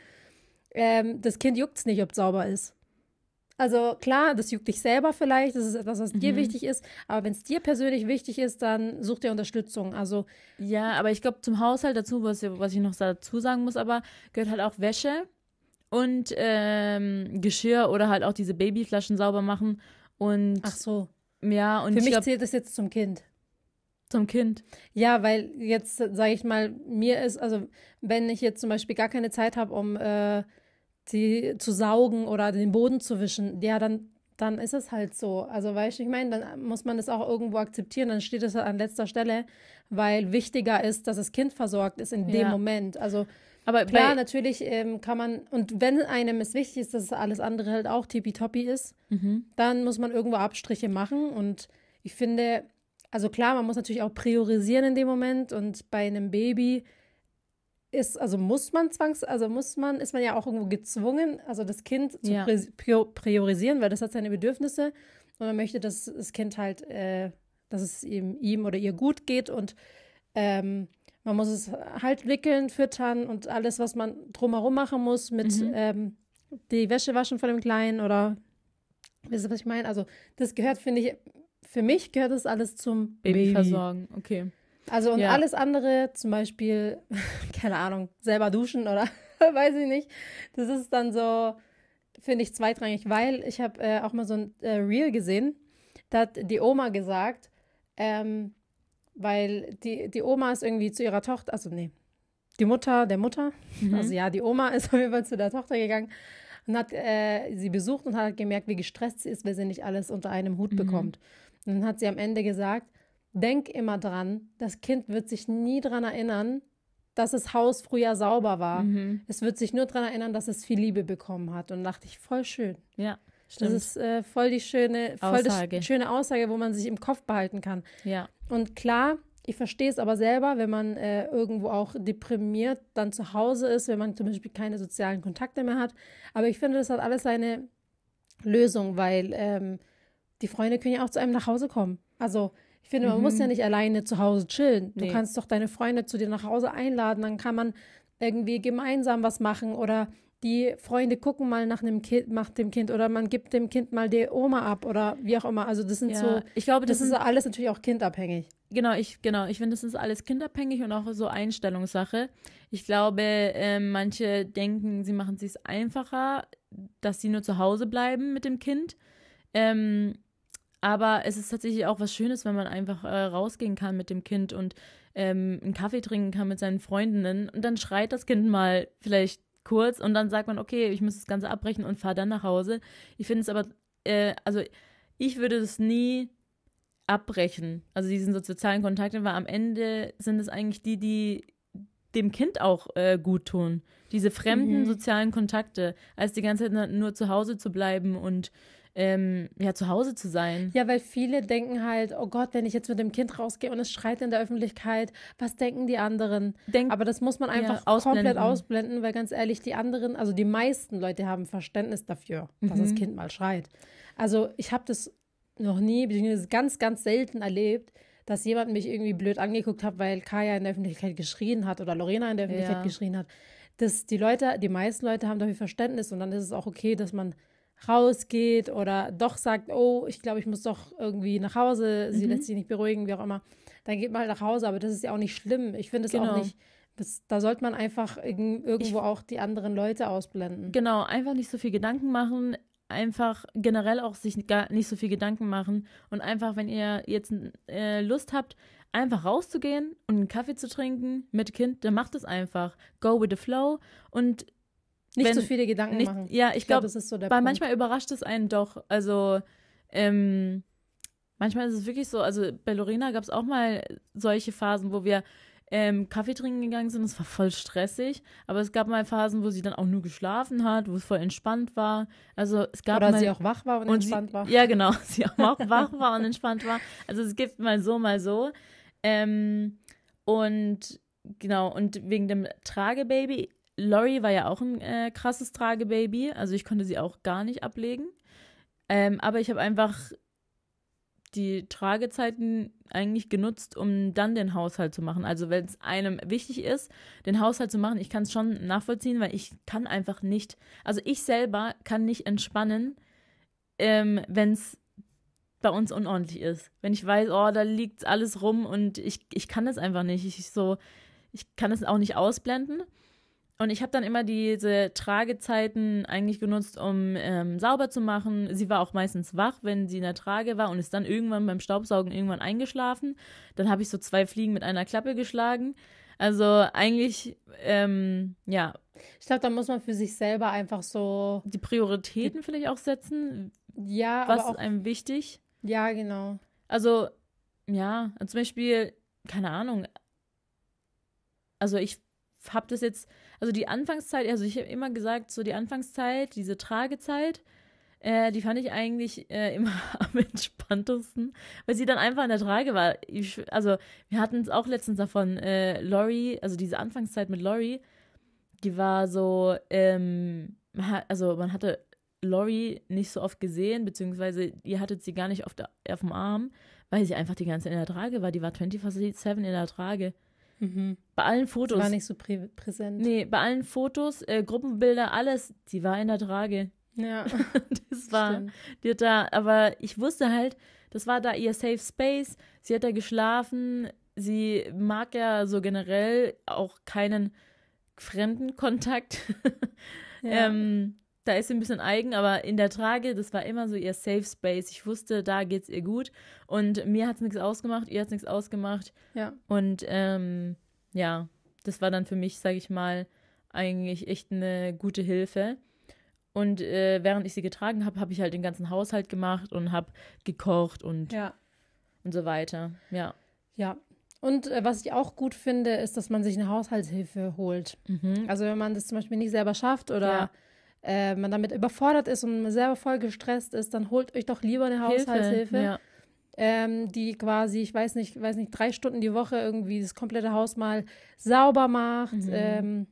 S2: ähm, das Kind juckt es nicht, ob es sauber ist. Also klar, das juckt dich selber vielleicht, das ist etwas, was mhm. dir wichtig ist, aber wenn es dir persönlich wichtig ist, dann such dir Unterstützung. Also ja, aber ich glaube zum Haushalt dazu, was, was ich noch dazu sagen muss,
S1: aber gehört halt auch Wäsche und ähm, Geschirr oder halt auch diese Babyflaschen
S2: sauber machen und ach so ja und für mich glaub, zählt das jetzt zum Kind zum Kind ja weil jetzt sage ich mal mir ist also wenn ich jetzt zum Beispiel gar keine Zeit habe um äh, die zu saugen oder den Boden zu wischen, ja, dann, dann ist es halt so. Also, weißt du, ich meine, dann muss man das auch irgendwo akzeptieren, dann steht es halt an letzter Stelle, weil wichtiger ist, dass das Kind versorgt ist in ja. dem Moment. Also, aber klar, natürlich ähm, kann man, und wenn einem es wichtig ist, dass alles andere halt auch tippitoppi ist, mhm. dann muss man irgendwo Abstriche machen. Und ich finde, also klar, man muss natürlich auch priorisieren in dem Moment. Und bei einem Baby ist, also muss man zwangs, also muss man, ist man ja auch irgendwo gezwungen, also das Kind zu ja. priorisieren, weil das hat seine Bedürfnisse und man möchte, dass das Kind halt, äh, dass es ihm, ihm oder ihr gut geht und ähm, man muss es halt wickeln, füttern und alles, was man drumherum machen muss, mit mhm. ähm, die Wäsche waschen von dem Kleinen oder wisst ihr, was ich meine? Also das gehört, finde ich, für mich gehört das alles zum Baby. Babyversorgen, okay. Also und ja. alles andere, zum Beispiel, keine Ahnung, selber duschen oder weiß ich nicht, das ist dann so, finde ich zweitrangig, weil ich habe äh, auch mal so ein äh, Reel gesehen, da hat die Oma gesagt, ähm, weil die, die Oma ist irgendwie zu ihrer Tochter, also nee, die Mutter der Mutter, mhm. also ja, die Oma ist auf jeden Fall zu der Tochter gegangen und hat äh, sie besucht und hat gemerkt, wie gestresst sie ist, wenn sie nicht alles unter einem Hut mhm. bekommt. Und dann hat sie am Ende gesagt, Denk immer dran, das Kind wird sich nie daran erinnern, dass das Haus früher sauber war. Mhm. Es wird sich nur daran erinnern, dass es viel Liebe bekommen hat. Und dachte ich, voll schön. Ja, stimmt. Das ist äh, voll die schöne voll Aussage. Die schöne Aussage, wo man sich im Kopf behalten kann. Ja. Und klar, ich verstehe es aber selber, wenn man äh, irgendwo auch deprimiert dann zu Hause ist, wenn man zum Beispiel keine sozialen Kontakte mehr hat. Aber ich finde, das hat alles seine Lösung, weil ähm, die Freunde können ja auch zu einem nach Hause kommen. Also ich finde, man mhm. muss ja mhm. nicht alleine zu Hause chillen. Du nee. kannst doch deine Freunde zu dir nach Hause einladen, dann kann man irgendwie gemeinsam was machen oder die Freunde gucken mal nach, einem kind, nach dem Kind oder man gibt dem Kind mal die Oma ab oder wie auch immer. Also das sind ja, so, ich glaube, das, das ist alles natürlich auch kindabhängig.
S1: Genau, ich genau, ich finde, das ist alles kindabhängig und auch so Einstellungssache. Ich glaube, äh, manche denken, sie machen es sich einfacher, dass sie nur zu Hause bleiben mit dem Kind. Ähm, aber es ist tatsächlich auch was Schönes, wenn man einfach äh, rausgehen kann mit dem Kind und ähm, einen Kaffee trinken kann mit seinen Freundinnen. Und dann schreit das Kind mal vielleicht kurz und dann sagt man, okay, ich muss das Ganze abbrechen und fahre dann nach Hause. Ich finde es aber, äh, also ich würde es nie abbrechen. Also diesen so sozialen Kontakte, weil am Ende sind es eigentlich die, die dem Kind auch äh, gut tun. Diese fremden mhm. sozialen Kontakte, als die ganze Zeit nur zu Hause zu bleiben und ähm, ja, zu Hause zu sein.
S2: Ja, weil viele denken halt, oh Gott, wenn ich jetzt mit dem Kind rausgehe und es schreit in der Öffentlichkeit, was denken die anderen? Denk, Aber das muss man einfach ja, ausblenden. komplett ausblenden, weil ganz ehrlich, die anderen, also die meisten Leute haben Verständnis dafür, mhm. dass das mhm. Kind mal schreit. Also ich habe das noch nie, beziehungsweise ganz, ganz selten erlebt, dass jemand mich irgendwie blöd angeguckt hat, weil Kaya in der Öffentlichkeit geschrien hat oder Lorena in der Öffentlichkeit ja. geschrien hat. Das, die Leute, die meisten Leute haben dafür Verständnis und dann ist es auch okay, dass man rausgeht oder doch sagt, oh, ich glaube, ich muss doch irgendwie nach Hause, sie mhm. lässt sich nicht beruhigen, wie auch immer, dann geht mal halt nach Hause, aber das ist ja auch nicht schlimm. Ich finde es genau. auch nicht, das, da sollte man einfach irgendwo ich, auch die anderen Leute ausblenden.
S1: Genau, einfach nicht so viel Gedanken machen, einfach generell auch sich gar nicht so viel Gedanken machen und einfach, wenn ihr jetzt äh, Lust habt, einfach rauszugehen und einen Kaffee zu trinken mit Kind, dann macht es einfach. Go with the flow und
S2: nicht wenn, so viele Gedanken nicht, machen. Ja, ich, ich glaube, glaub, das ist so der weil Punkt. manchmal
S1: überrascht es einen doch. Also, ähm, manchmal ist es wirklich so, also bei Lorena gab es auch mal solche Phasen, wo wir ähm, Kaffee trinken gegangen sind. Es war voll stressig, aber es gab mal Phasen, wo sie dann auch nur geschlafen hat, wo es voll entspannt war. Also es gab Oder mal, sie auch wach war und, und entspannt sie, war. Ja, genau, sie auch wach war und entspannt war. Also es gibt mal so, mal so. Ähm, und genau, und wegen dem Tragebaby Lori war ja auch ein äh, krasses Tragebaby, also ich konnte sie auch gar nicht ablegen. Ähm, aber ich habe einfach die Tragezeiten eigentlich genutzt, um dann den Haushalt zu machen. Also wenn es einem wichtig ist, den Haushalt zu machen, ich kann es schon nachvollziehen, weil ich kann einfach nicht, also ich selber kann nicht entspannen, ähm, wenn es bei uns unordentlich ist. Wenn ich weiß, oh, da liegt alles rum und ich, ich kann das einfach nicht. Ich, so, ich kann das auch nicht ausblenden. Und ich habe dann immer diese Tragezeiten eigentlich genutzt, um ähm, sauber zu machen. Sie war auch meistens wach, wenn sie in der Trage war und ist dann irgendwann beim Staubsaugen irgendwann eingeschlafen. Dann habe ich so zwei Fliegen mit einer Klappe geschlagen. Also eigentlich, ähm, ja.
S2: Ich glaube, da muss man für sich selber einfach so. Die Prioritäten die, vielleicht auch setzen. Ja, Was auch, ist einem wichtig? Ja, genau.
S1: Also, ja, zum Beispiel, keine Ahnung. Also ich habe das jetzt also die Anfangszeit, also ich habe immer gesagt, so die Anfangszeit, diese Tragezeit, äh, die fand ich eigentlich äh, immer am entspanntesten, weil sie dann einfach in der Trage war. Ich, also wir hatten es auch letztens davon, äh, Lori, also diese Anfangszeit mit Lori, die war so, ähm, also man hatte Lori nicht so oft gesehen, beziehungsweise ihr hattet sie gar nicht oft auf dem Arm, weil sie einfach die ganze Zeit in der Trage war. Die war 24-7 in der Trage. Mhm. Bei allen Fotos. Sie war nicht so prä präsent. Nee, bei allen Fotos, äh, Gruppenbilder, alles, die war in der Trage. Ja. das war, Stimmt. die da, aber ich wusste halt, das war da ihr Safe Space, sie hat da geschlafen, sie mag ja so generell auch keinen fremden Kontakt. Ja. ähm, da ist sie ein bisschen eigen, aber in der Trage, das war immer so ihr Safe Space. Ich wusste, da geht's ihr gut. Und mir hat es nichts ausgemacht, ihr hat es nichts ausgemacht. Ja. Und ähm, ja, das war dann für mich, sage ich mal, eigentlich echt eine gute Hilfe. Und äh, während ich sie getragen habe, habe ich halt den ganzen Haushalt gemacht und habe gekocht und, ja. und so weiter. Ja.
S2: Ja, und äh, was ich auch gut finde, ist, dass man sich eine Haushaltshilfe holt. Mhm. Also wenn man das zum Beispiel nicht selber schafft oder ja äh, man damit überfordert ist und man selber voll gestresst ist, dann holt euch doch lieber eine Haushaltshilfe. Ja. Ähm, die quasi, ich weiß nicht, weiß nicht, drei Stunden die Woche irgendwie das komplette Haus mal sauber macht, mhm. ähm,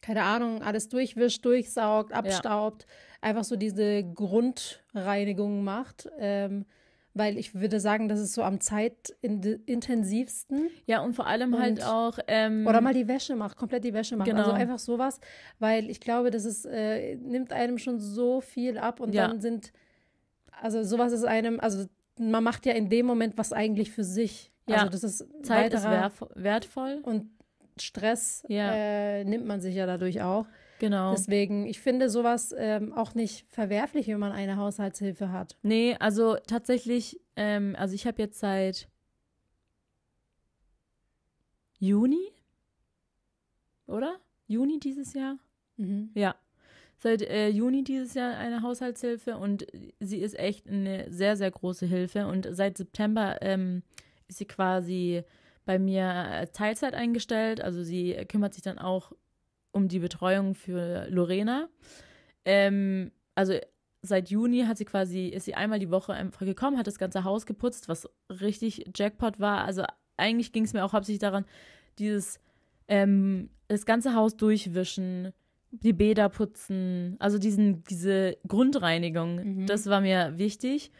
S2: keine Ahnung, alles durchwischt, durchsaugt, abstaubt, ja. einfach so diese Grundreinigung macht. Ähm, weil ich würde sagen, das ist so am zeitintensivsten. Ja, und vor allem halt und, halt auch. Ähm, oder mal die Wäsche macht, komplett die Wäsche macht. Also genau. Also einfach sowas, weil ich glaube, das ist, äh, nimmt einem schon so viel ab und ja. dann sind. Also sowas ist einem, also man macht ja in dem Moment was eigentlich für sich. Ja. Also das ist Zeit ist wertvoll. Und Stress ja. äh, nimmt man sich ja dadurch auch. Genau. Deswegen, ich finde sowas ähm, auch nicht verwerflich, wenn man eine Haushaltshilfe hat. Nee, also tatsächlich, ähm, also ich habe jetzt seit
S1: Juni, oder? Juni dieses Jahr? Mhm. Ja. Seit äh, Juni dieses Jahr eine Haushaltshilfe und sie ist echt eine sehr, sehr große Hilfe. Und seit September ähm, ist sie quasi bei mir äh, Teilzeit eingestellt. Also sie kümmert sich dann auch um die Betreuung für Lorena. Ähm, also seit Juni hat sie quasi, ist sie einmal die Woche einfach gekommen, hat das ganze Haus geputzt, was richtig Jackpot war. Also eigentlich ging es mir auch hauptsächlich daran, dieses ähm, das ganze Haus durchwischen, die Bäder putzen, also diesen, diese Grundreinigung, mhm. das war mir wichtig.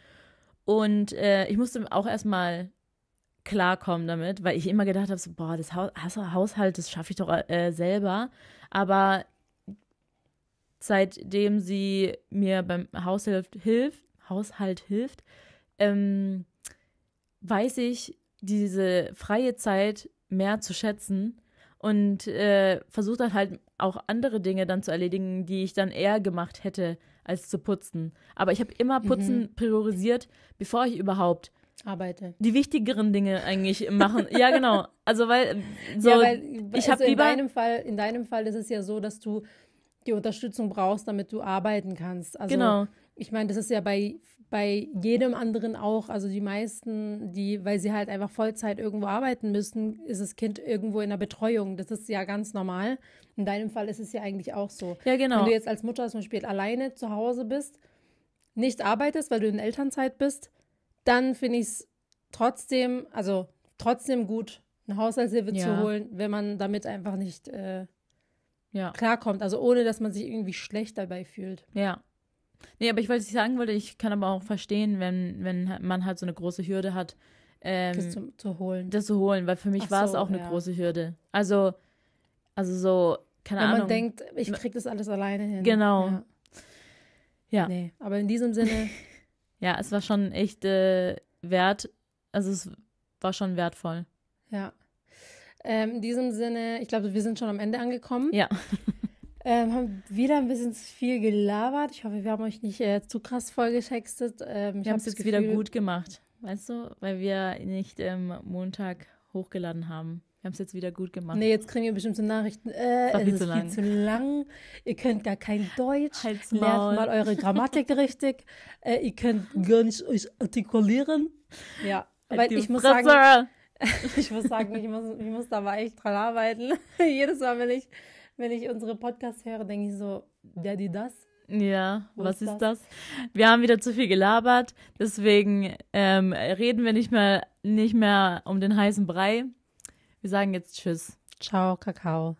S1: Und äh, ich musste auch erstmal klarkommen damit, weil ich immer gedacht habe, so, boah, das Haushalt, das schaffe ich doch äh, selber. Aber seitdem sie mir beim Haushalt hilft, Haushalt hilft, ähm, weiß ich diese freie Zeit mehr zu schätzen und äh, versuche dann halt auch andere Dinge dann zu erledigen, die ich dann eher gemacht hätte als zu putzen. Aber ich habe immer Putzen mhm. priorisiert, bevor ich überhaupt arbeite. Die wichtigeren Dinge eigentlich machen. ja, genau. Also weil ähm, so ja, weil, ich also habe lieber in deinem
S2: Fall in deinem Fall ist es ja so, dass du die Unterstützung brauchst, damit du arbeiten kannst. Also genau. ich meine, das ist ja bei bei jedem anderen auch, also die meisten, die weil sie halt einfach Vollzeit irgendwo arbeiten müssen, ist das Kind irgendwo in der Betreuung. Das ist ja ganz normal. In deinem Fall ist es ja eigentlich auch so. Ja, genau. Wenn du jetzt als Mutter zum Beispiel alleine zu Hause bist, nicht arbeitest, weil du in Elternzeit bist, dann finde ich es trotzdem, also trotzdem gut, eine Haushaltshilfe ja. zu holen, wenn man damit einfach nicht äh, ja. klarkommt. Also ohne, dass man sich irgendwie schlecht dabei fühlt. Ja. Nee, aber ich wollte sagen wollte, ich kann
S1: aber auch verstehen, wenn, wenn man halt so eine große Hürde hat, ähm, das zu, zu, holen. Das zu holen, weil für mich Ach war es auch eine ja. große Hürde. Also, also so, keine wenn Ahnung. man denkt,
S2: ich krieg das alles alleine hin. Genau. Ja. ja. Nee, aber in diesem Sinne.
S1: Ja, es war schon echt äh, wert. Also es war schon wertvoll.
S2: Ja. Ähm, in diesem Sinne, ich glaube, wir sind schon am Ende angekommen. Ja. ähm, haben wieder ein bisschen zu viel gelabert. Ich hoffe, wir haben euch nicht äh, zu krass vollgetextet. Ähm, wir haben es jetzt Gefühl, wieder gut
S1: gemacht, weißt du, weil wir nicht ähm, Montag hochgeladen haben. Wir haben es jetzt wieder gut gemacht. Nee, jetzt
S2: kriegen wir bestimmt so Nachrichten. Äh, es ist zu viel zu lang. Ihr könnt gar kein Deutsch. Halt's Lernt mal eure Grammatik richtig. Äh, ihr könnt gar nicht euch artikulieren. Ja, halt weil ich muss sagen, ich muss sagen, ich muss, ich muss da mal echt dran arbeiten. Jedes Mal, wenn ich, wenn ich unsere Podcasts höre, denke ich so, der die das.
S1: Ja, Wo was ist das? ist das? Wir haben wieder zu viel gelabert, deswegen ähm, reden wir nicht mehr, nicht mehr um den heißen Brei. Wir sagen jetzt Tschüss. Ciao, Kakao.